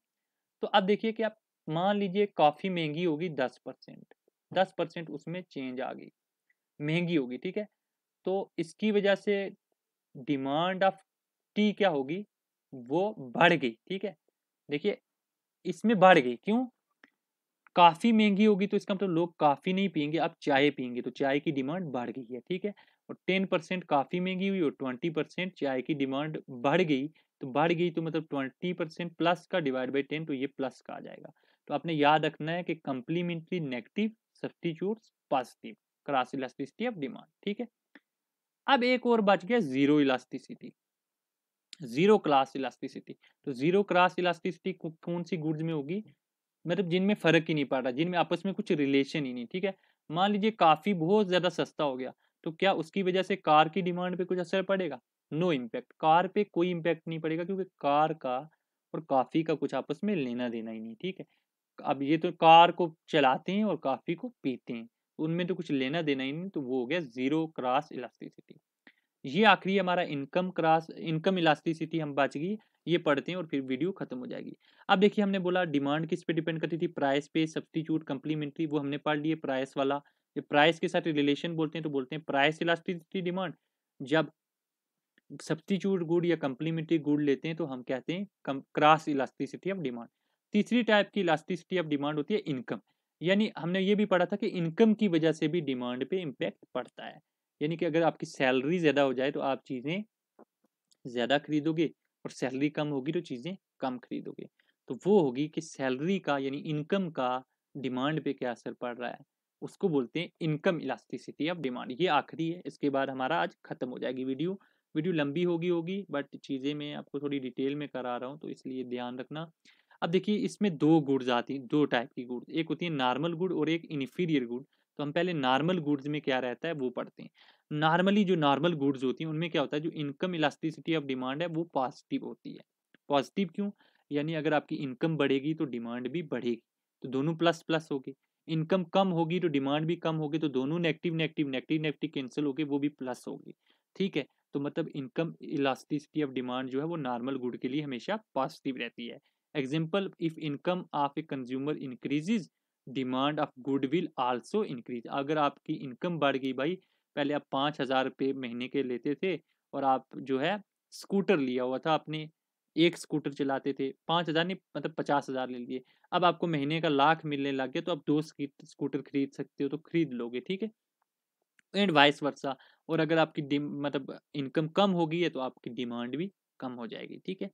तो अब देखिए कि आप मान लीजिए कॉफ़ी महंगी होगी दस परसेंट दस परसेंट उसमें चेंज आ गई महंगी होगी ठीक है तो इसकी वजह से डिमांड ऑफ टी क्या होगी वो बढ़ गई ठीक है देखिए इसमें बढ़ गई क्यों काफ़ी महंगी होगी तो इसका मतलब लोग काफ़ी नहीं पियेंगे अब चाय पियेंगे तो चाय की डिमांड बढ़ गई है ठीक है और टेन परसेंट काफ़ी महंगी हुई और ट्वेंटी परसेंट चाय की डिमांड बढ़ गई तो बढ़ गई तो मतलब ट्वेंटी परसेंट प्लस का डिवाइड बाई टेन तो ये प्लस का आ जाएगा तो आपने याद रखना है कि complementary negative substitute positive cross elasticity of demand ठीक है अब एक और बच गया zero elasticity zero cross elasticity तो जीरो क्रॉस इलास्टिसिटी कौन सी गुड्स में होगी मतलब जिनमें फर्क ही नहीं पड़ रहा जिनमें आपस में कुछ रिलेशन ही नहीं ठीक है मान लीजिए काफी बहुत ज्यादा सस्ता हो गया तो क्या उसकी वजह से कार की डिमांड पे कुछ असर पड़ेगा नो no इम्पैक्ट कार पे कोई इम्पैक्ट नहीं पड़ेगा क्योंकि कार का और काफ़ी का कुछ आपस में लेना देना ही नहीं ठीक है अब ये तो कार को चलाते हैं और काफ़ी को पीते हैं उनमें तो कुछ लेना देना ही नहीं तो वो हो गया जीरो क्रॉस इलास्टिसिटी ये आखिरी हमारा इनकम क्रॉस इनकम इलास्टिसिटी हम बच गई ये पढ़ते हैं और फिर वीडियो खत्म हो जाएगी अब देखिए हमने बोला डिमांड किस पे डिपेंड करती थी प्राइस पे सब्सटीट्यूट कम्प्लीमेंट्री वो हमने पढ़ लिए प्राइस वाला ये प्राइस के साथ रिलेशन बोलते हैं तो बोलते हैं प्राइस इलास्टिसिटी डिमांड जब सब्सटीट्यूट गुड या कम्प्लीमेंट्री गुड लेते हैं तो हम कहते हैं क्रॉस इलास्टिसिटी ऑफ डिमांड तीसरी टाइप की इलास्टिसिटी ऑफ डिमांड होती है इनकम यानी हमने ये भी पढ़ा था कि इनकम की वजह से भी डिमांड पे इम्पेक्ट पड़ता है यानी कि अगर आपकी सैलरी ज़्यादा हो जाए तो आप चीज़ें ज़्यादा खरीदोगे और सैलरी कम होगी तो चीज़ें कम खरीदोगे तो वो होगी कि सैलरी का यानी इनकम का डिमांड पे क्या असर पड़ रहा है उसको बोलते हैं इनकम इलास्टिसिटी ऑफ डिमांड ये आखिरी है इसके बाद हमारा आज ख़त्म हो जाएगी वीडियो वीडियो लंबी होगी होगी बट चीज़ें मैं आपको थोड़ी डिटेल में करा रहा हूँ तो इसलिए ध्यान रखना अब देखिए इसमें दो गुड्स आती हैं दो टाइप की गुड्स एक होती है नॉर्मल गुड और एक इन्फीरियर गुड तो हम पहले नॉर्मल गुड्स में क्या रहता है वो पढ़ते हैं नॉर्मली जो नॉर्मल गुड्स होती हैं उनमें क्या होता है जो इनकम इलास्टिसिटी ऑफ डिमांड है वो पॉजिटिव होती है पॉजिटिव क्यों यानी अगर आपकी इनकम बढ़ेगी तो डिमांड भी बढ़ेगी तो दोनों प्लस प्लस हो इनकम कम होगी तो डिमांड भी कम होगी तो दोनों negative negative negative negative cancel होगी वो भी प्लस होगी ठीक है तो मतलब इनकम इलास्टिसिटी ऑफ डिमांड जो है वो नॉर्मल गुड के लिए हमेशा पॉजिटिव रहती है example if income of a consumer increases demand of goodwill also increase अगर आपकी income बढ़ गई भाई पहले आप पाँच हज़ार रुपये महीने के लेते थे और आप जो है स्कूटर लिया हुआ था आपने एक स्कूटर चलाते थे पाँच हज़ार नहीं मतलब पचास हज़ार ले लिए अब आपको महीने का लाख मिलने लग गया तो आप दो स्कूटर खरीद सकते हो तो खरीद लोगे ठीक है एंड वाइस वर्षा और अगर आपकी मतलब इनकम कम होगी है तो आपकी डिमांड भी कम हो जाएगी ठीक है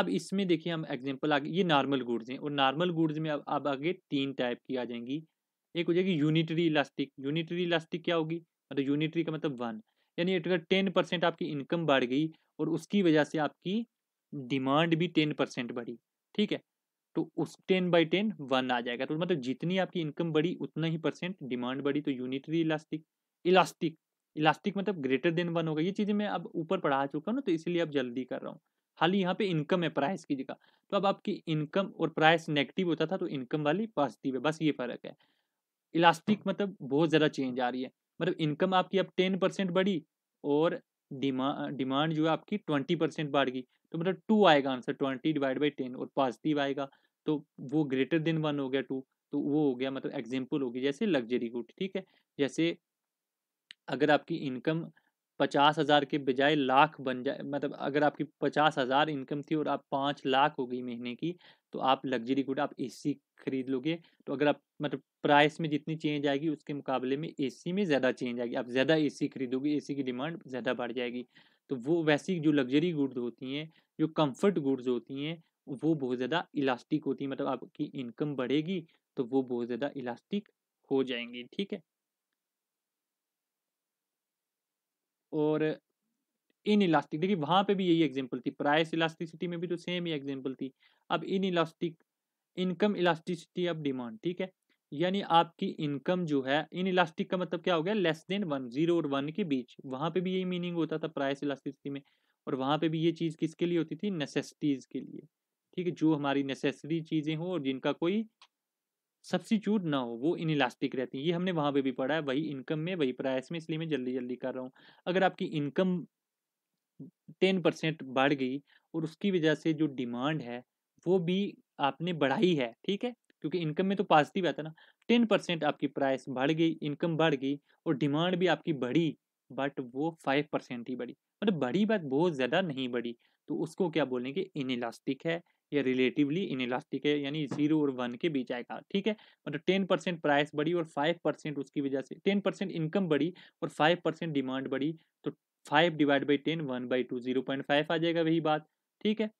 अब इसमें देखिए हम एग्जांपल आगे ये नॉर्मल गुड्स हैं और नॉर्मल गुड्स में अब अब आगे तीन टाइप की आ जाएंगी एक हो जाएगी यूनिटरी इलास्टिक यूनिटरी इलास्टिक क्या होगी मतलब यूनिटरी का मतलब वन यानी अगर टेन परसेंट आपकी इनकम बढ़ गई और उसकी वजह से आपकी डिमांड भी टेन परसेंट बढ़ी ठीक है तो उस टेन बाई टेन वन आ जाएगा तो मतलब जितनी आपकी इनकम बढ़ी उतना ही परसेंट डिमांड बढ़ी तो यूनिटरी इलास्टिक इलास्टिक इलास्टिक मतलब ग्रेटर देन वन होगा ये चीज़ें मैं अब ऊपर पढ़ा चुका हूँ ना तो इसलिए अब जल्दी कर रहा हूँ खाली यहाँ पे इनकम है प्राइस की जगह तो अब आपकी इनकम और प्राइस नेगेटिव होता था तो इनकम वाली पॉजिटिव है बस ये फ़र्क है इलास्टिक हाँ। मतलब बहुत ज़्यादा चेंज आ रही है मतलब इनकम आपकी अब टेन परसेंट बढ़ी और डिमांड डिमांड जो है आपकी ट्वेंटी परसेंट बढ़ गई तो मतलब टू आएगा answer twenty divide by ten और पॉजिटिव आएगा तो वो ग्रेटर देन वन हो गया टू तो वो हो गया मतलब एग्जाम्पल होगी जैसे लग्जरी गुड ठीक है जैसे अगर आपकी इनकम पचास हज़ार के बजाय लाख बन जाए मतलब अगर आपकी पचास हज़ार इनकम थी और आप पाँच लाख हो गई महीने की तो आप लग्जरी गुड आप एसी खरीद लोगे तो अगर आप मतलब प्राइस में जितनी चेंज आएगी उसके मुकाबले में एसी में ज़्यादा चेंज आएगी आप ज़्यादा एसी खरीदोगे एसी की डिमांड ज़्यादा बढ़ जाएगी तो वो वैसी जो लग्जरी गुड्स होती हैं जो कम्फर्ट गुड्स होती हैं वो बहुत ज़्यादा इलास्टिक होती है मतलब आपकी इनकम बढ़ेगी तो वो बहुत ज़्यादा इलास्टिक हो जाएंगी ठीक है और इन इलास्टिक देखिए वहाँ पे भी यही एग्जाम्पल थी प्राइस इलास्टिसिटी में भी तो सेम ही एग्जाम्पल थी अब inelastic income elasticity of demand ठीक है यानी आपकी इनकम जो है इन इलास्टिक का मतलब क्या हो गया लेस देन वन जीरो और वन के बीच वहाँ पे भी यही मीनिंग होता था प्राइस इलास्टिसिटी में और वहाँ पे भी ये चीज़ किसके लिए होती थी नेसेसिटीज़ के लिए ठीक है जो हमारी नेसेसरी चीज़ें हों और जिनका कोई सब्सिट्यूट ना हो वो इन इलास्टिक रहती है ये हमने वहाँ पे भी पढ़ा है वही इनकम में वही प्राइस में इसलिए मैं जल्दी जल्दी कर रहा हूँ अगर आपकी इनकम टेन परसेंट बढ़ गई और उसकी वजह से जो डिमांड है वो भी आपने बढ़ाई है ठीक है क्योंकि इनकम में तो पॉजिटिव आता ना टेन परसेंट आपकी प्राइस बढ़ गई इनकम बढ़ गई और डिमांड भी आपकी बढ़ी बट वो फाइव परसेंट ही बढ़ी मतलब बड़ी बात बहुत ज़्यादा नहीं बढ़ी तो उसको क्या बोलेंगे इन इलास्टिक है ये रिलेटिवली इनलास्टिक है यानी जीरो और वन के बीच आएगा ठीक है मतलब टेन परसेंट प्राइस बढ़ी और फाइव परसेंट उसकी वजह से टेन परसेंट इनकम बढ़ी और फाइव परसेंट डिमांड बढ़ी तो five divide by ten one by two zero point five आ जाएगा वही बात ठीक है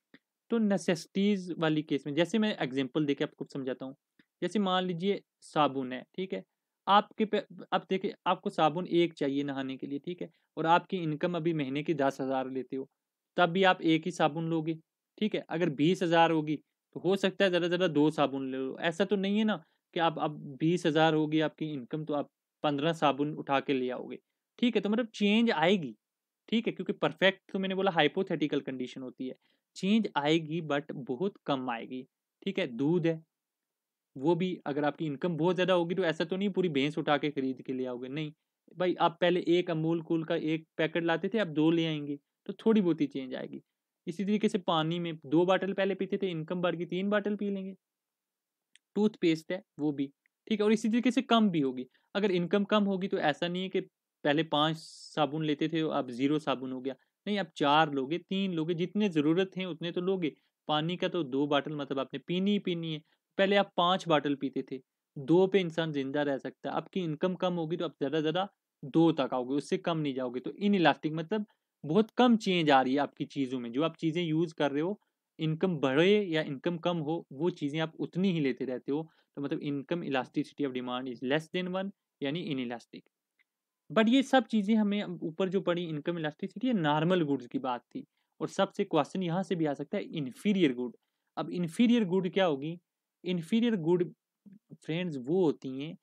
तो नेसेसिटीज़ वाली केस में जैसे मैं एग्जाम्पल देके आपको समझाता हूँ जैसे मान लीजिए साबुन है ठीक है आपके पे आप देखिए आपको साबुन एक चाहिए नहाने के लिए ठीक है और आपकी इनकम अभी महीने की दस हज़ार लेते हो तब भी आप एक ही साबुन लोगे ठीक है अगर बीस हजार होगी तो हो सकता है ज़्यादा ज़्यादा दो साबुन ले लो ऐसा तो नहीं है ना कि आप अब बीस हजार होगी आपकी इनकम तो आप पंद्रह साबुन उठा के ले आओगे ठीक है तो मतलब चेंज आएगी ठीक है क्योंकि परफेक्ट तो मैंने बोला हाइपोथेटिकल कंडीशन होती है चेंज आएगी बट बहुत कम आएगी ठीक है दूध है वो भी अगर आपकी इनकम बहुत ज़्यादा होगी तो ऐसा तो नहीं पूरी भैंस उठा के खरीद के ले आओगे नहीं भाई आप पहले एक अमूल कूल का एक पैकेट लाते थे आप दो ले आएंगे तो थोड़ी बहुत ही चेंज आएगी इसी तरीके से पानी में दो बाटल पहले पीते थे इनकम बढ़ गई तीन बाटल पी लेंगे टूथपेस्ट है वो भी ठीक है और इसी तरीके से कम भी होगी अगर इनकम कम होगी तो ऐसा नहीं है कि पहले पाँच साबुन लेते थे अब ज़ीरो साबुन हो गया नहीं आप चार लोगे तीन लोगे जितने ज़रूरत हैं उतने तो लोगे पानी का तो दो बाटल मतलब आपने पीनी ही पीनी है पहले आप पाँच बाटल पीते थे दो पे इंसान ज़िंदा रह सकता है आपकी इनकम कम होगी तो आप ज़्यादा ज़्यादा दो तक आओगे उससे कम नहीं जाओगे तो इन इलास्टिक मतलब बहुत कम चेंज आ रही है आपकी चीज़ों में जो आप चीज़ें यूज़ कर रहे हो इनकम बढ़े या इनकम कम हो वो चीज़ें आप उतनी ही लेते रहते हो तो मतलब income elasticity of demand is less than one यानी इन इलास्टिक बट ये सब चीज़ें हमें ऊपर जो पड़ी इनकम इलास्टिसिटी नॉर्मल गुड्स की बात थी और सबसे क्वेश्चन यहाँ से भी आ सकता है इन्फीरियर गुड अब इन्फीरियर गुड क्या होगी इन्फीरियर गुड फ्रेंड्स वो होती हैं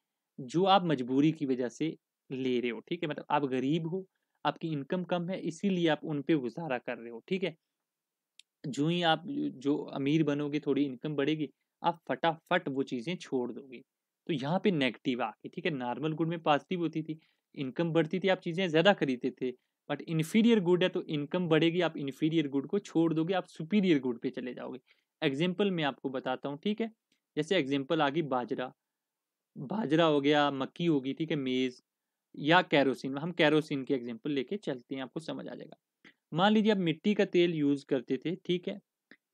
जो आप मजबूरी की वजह से ले रहे हो ठीक है मतलब आप गरीब हो आपकी इनकम कम है इसीलिए आप उन पर गुजारा कर रहे हो ठीक है जो ही आप जो अमीर बनोगे थोड़ी इनकम बढ़ेगी आप फटाफट वो चीज़ें छोड़ दोगे तो यहाँ पे नेगेटिव आ गई ठीक है नॉर्मल गुड में पॉजिटिव होती थी इनकम बढ़ती थी आप चीज़ें ज़्यादा खरीदते थे बट इन्फीरियर गुड है तो इनकम बढ़ेगी आप इन्फीरियर गुड को छोड़ दोगे आप सुपीरियर गुड पे चले जाओगे एग्जाम्पल मैं आपको बताता हूँ ठीक है जैसे एग्जाम्पल आ गई बाजरा बाजरा हो गया मक्की होगी ठीक है मेज़ या कैरोसिन हम कैरोसिन के एग्जाम्पल लेके चलते हैं आपको समझ आ जाएगा मान लीजिए आप मिट्टी का तेल यूज करते थे ठीक है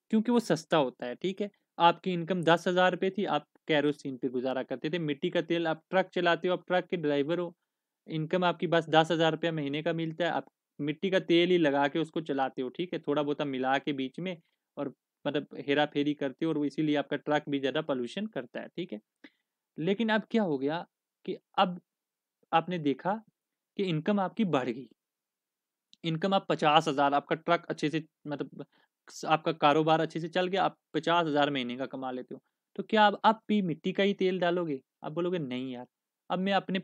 क्योंकि वो सस्ता होता है ठीक है आपकी इनकम दस हजार रुपये थी आप कैरोसिन पे गुजारा करते थे मिट्टी का तेल आप ट्रक चलाते हो आप ट्रक के ड्राइवर हो इनकम आपकी बस दस हजार रुपया महीने का मिलता है आप मिट्टी का तेल ही लगा के उसको चलाते हो ठीक है थोड़ा बहुत मिला के बीच में और मतलब हेरा फेरी करते हो और इसीलिए आपका ट्रक भी ज़्यादा पॉल्यूशन करता है ठीक है लेकिन अब क्या हो गया कि अब आपने देखा कि इनकम आपकी बढ़ गई इनकम आप पचास हज़ार आपका ट्रक अच्छे से मतलब आपका कारोबार अच्छे से चल गया आप पचास हज़ार महीने का कमा लेते हो तो क्या आप अब भी मिट्टी का ही तेल डालोगे आप बोलोगे नहीं यार अब मैं अपने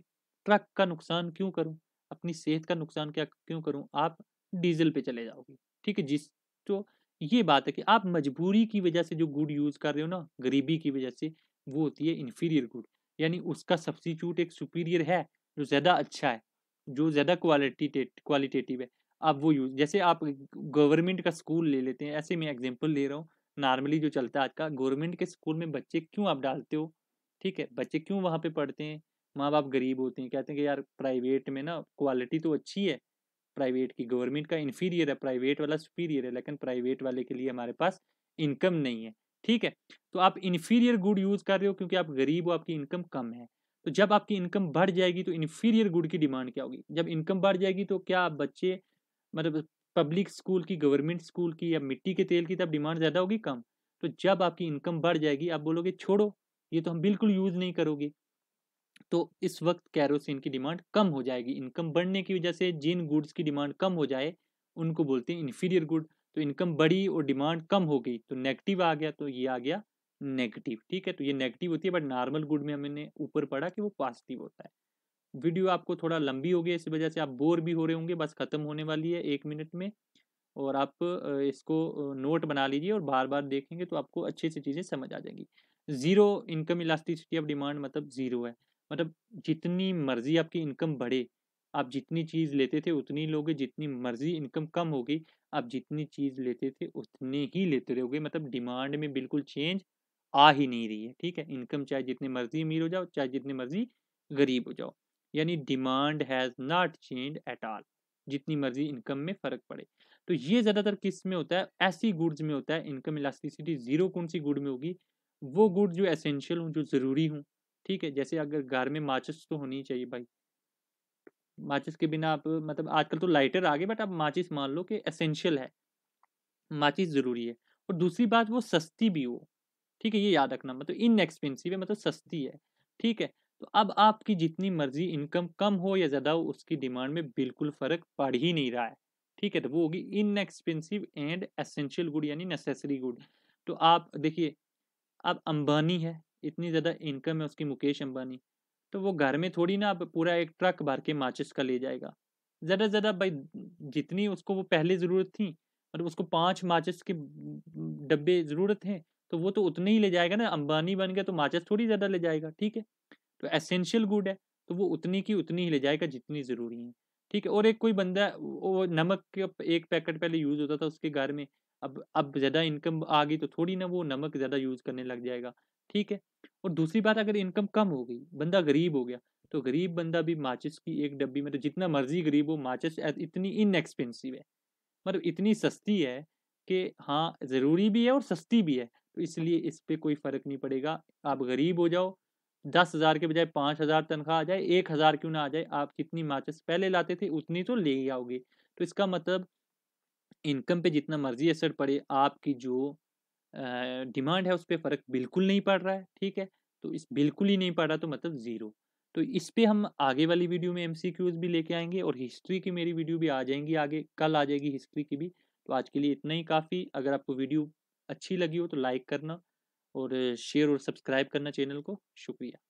ट्रक का नुकसान क्यों करूं अपनी सेहत का नुकसान क्या क्यों करूं आप डीजल पे चले जाओगे ठीक है जिस तो ये बात है कि आप मजबूरी की वजह से जो गुड यूज़ कर रहे हो ना गरीबी की वजह से वो होती है इन्फीरियर गुड यानी उसका सब्सिट्यूट एक सुपीरियर है जो ज़्यादा अच्छा है जो ज़्यादा क्वालिटी क्वालिटेटिव है आप वो यूज जैसे आप गवर्नमेंट का स्कूल ले लेते हैं ऐसे मैं एग्जाम्पल ले रहा हूँ नॉर्मली जो चलता है आज का गवर्नमेंट के स्कूल में बच्चे क्यों आप डालते हो ठीक है बच्चे क्यों वहाँ पे पढ़ते हैं माँ बाप गरीब होते हैं कहते हैं कि यार प्राइवेट में ना क्वालिटी तो अच्छी है प्राइवेट की गवर्नमेंट का इन्फीरियर है प्राइवेट वाला सुपीरियर है लेकिन प्राइवेट वाले के लिए हमारे पास इनकम नहीं है ठीक है तो आप इन्फीरियर गुड यूज़ कर रहे हो क्योंकि आप गरीब हो आपकी इनकम कम है तो जब आपकी इनकम बढ़ जाएगी तो इन्फीरियर गुड की डिमांड क्या होगी जब इनकम बढ़ जाएगी तो क्या बच्चे मतलब पब्लिक स्कूल की गवर्नमेंट स्कूल की या मिट्टी के तेल की तब डिमांड ज़्यादा होगी कम तो जब आपकी इनकम बढ़ जाएगी आप बोलोगे छोड़ो ये तो हम बिल्कुल यूज़ नहीं करोगे तो इस वक्त कैरोसिन की डिमांड कम हो जाएगी इनकम बढ़ने की वजह से जिन गुड्स की डिमांड कम हो जाए उनको बोलते हैं इन्फीरियर गुड तो इनकम बढ़ी और डिमांड कम हो गई तो नेगेटिव आ गया तो ये आ गया नेगेटिव ठीक है तो ये नेगेटिव होती है बट नॉर्मल गुड में हमने ऊपर पढ़ा कि वो पॉजिटिव होता है वीडियो आपको थोड़ा लंबी हो गई इस वजह से आप बोर भी हो रहे होंगे बस ख़त्म होने वाली है एक मिनट में और आप इसको नोट बना लीजिए और बार बार देखेंगे तो आपको अच्छे से चीज़ें समझ आ जाएंगी zero income elasticity of demand मतलब ज़ीरो है मतलब जितनी मर्ज़ी आपकी इनकम बढ़े आप जितनी चीज़ लेते थे उतनी लोगे जितनी मर्ज़ी इनकम कम होगी आप जितनी चीज़ लेते थे उतनी ही लेते रहोगे मतलब डिमांड में बिल्कुल चेंज आ ही नहीं रही है ठीक है इनकम चाहे जितनी मर्जी अमीर हो जाओ चाहे जितनी मर्जी गरीब हो जाओ यानी demand has not change at all जितनी मर्जी इनकम में फ़र्क पड़े तो ये ज़्यादातर किस में होता है ऐसी गुड्स में होता है इनकम इलास्टिसिटी ज़ीरो कौन सी गुड में होगी वो गुड जो एसेंशियल हों जो ज़रूरी हों ठीक है जैसे अगर घर में माचिस तो होनी चाहिए भाई माचिस के बिना आप मतलब आजकल तो लाइटर आ गए बट आप माचिस मान लो कि एसेंशियल है माचिस ज़रूरी है और दूसरी बात वो सस्ती भी हो ठीक है ये याद रखना मतलब इनएक्सपेंसिव है मतलब सस्ती है ठीक है तो अब आपकी जितनी मर्जी इनकम कम हो या ज़्यादा हो उसकी डिमांड में बिल्कुल फ़र्क पड़ ही नहीं रहा है ठीक है तो वो होगी इनएक्सपेंसिव एंड एसेंशियल गुड यानी नेसेसरी गुड तो आप देखिए अब अंबानी है इतनी ज़्यादा इनकम है उसकी मुकेश अंबानी तो वो घर में थोड़ी ना पूरा एक ट्रक भर के माचिस का ले जाएगा ज़्यादा से ज़्यादा भाई जितनी उसको वो पहले ज़रूरत थी मतलब उसको पाँच माचिस के डब्बे ज़रूरत हैं तो वो तो उतने ही ले जाएगा ना अंबानी बन गया तो माचिस थोड़ी ज़्यादा ले जाएगा ठीक है तो एसेंशियल गुड है तो वो उतनी की उतनी ही ले जाएगा जितनी ज़रूरी है ठीक है और एक कोई बंदा वो नमक का एक पैकेट पहले यूज़ होता था उसके घर में अब अब ज़्यादा इनकम आ गई तो थोड़ी ना वो नमक ज़्यादा यूज़ करने लग जाएगा ठीक है और दूसरी बात अगर इनकम कम हो गई बंदा गरीब हो गया तो गरीब बंदा भी माचिस की एक डब्बी में तो जितना मर्जी गरीब हो माचिस इतनी इनएक्सपेंसिव है मतलब इतनी सस्ती है कि हाँ ज़रूरी भी है और सस्ती भी है तो इसलिए इस पर कोई फ़र्क नहीं पड़ेगा आप गरीब हो जाओ दस हज़ार के बजाय पाँच हज़ार तनख्वाह आ जाए एक हज़ार क्यों ना आ जाए आप कितनी माचिस पहले लाते थे उतनी तो ले ही आओगे तो इसका मतलब इनकम पे जितना मर्जी असर पड़े आपकी जो डिमांड है उस पर फ़र्क बिल्कुल नहीं पड़ रहा है ठीक है तो इस बिल्कुल ही नहीं पड़ रहा तो मतलब ज़ीरो तो इस पर हम आगे वाली वीडियो में एम भी लेके आएंगे और हिस्ट्री की मेरी वीडियो भी आ जाएंगी आगे कल आ जाएगी हिस्ट्री की भी तो आज के लिए इतना ही काफ़ी अगर आपको वीडियो अच्छी लगी हो तो लाइक करना और शेयर और सब्सक्राइब करना चैनल को शुक्रिया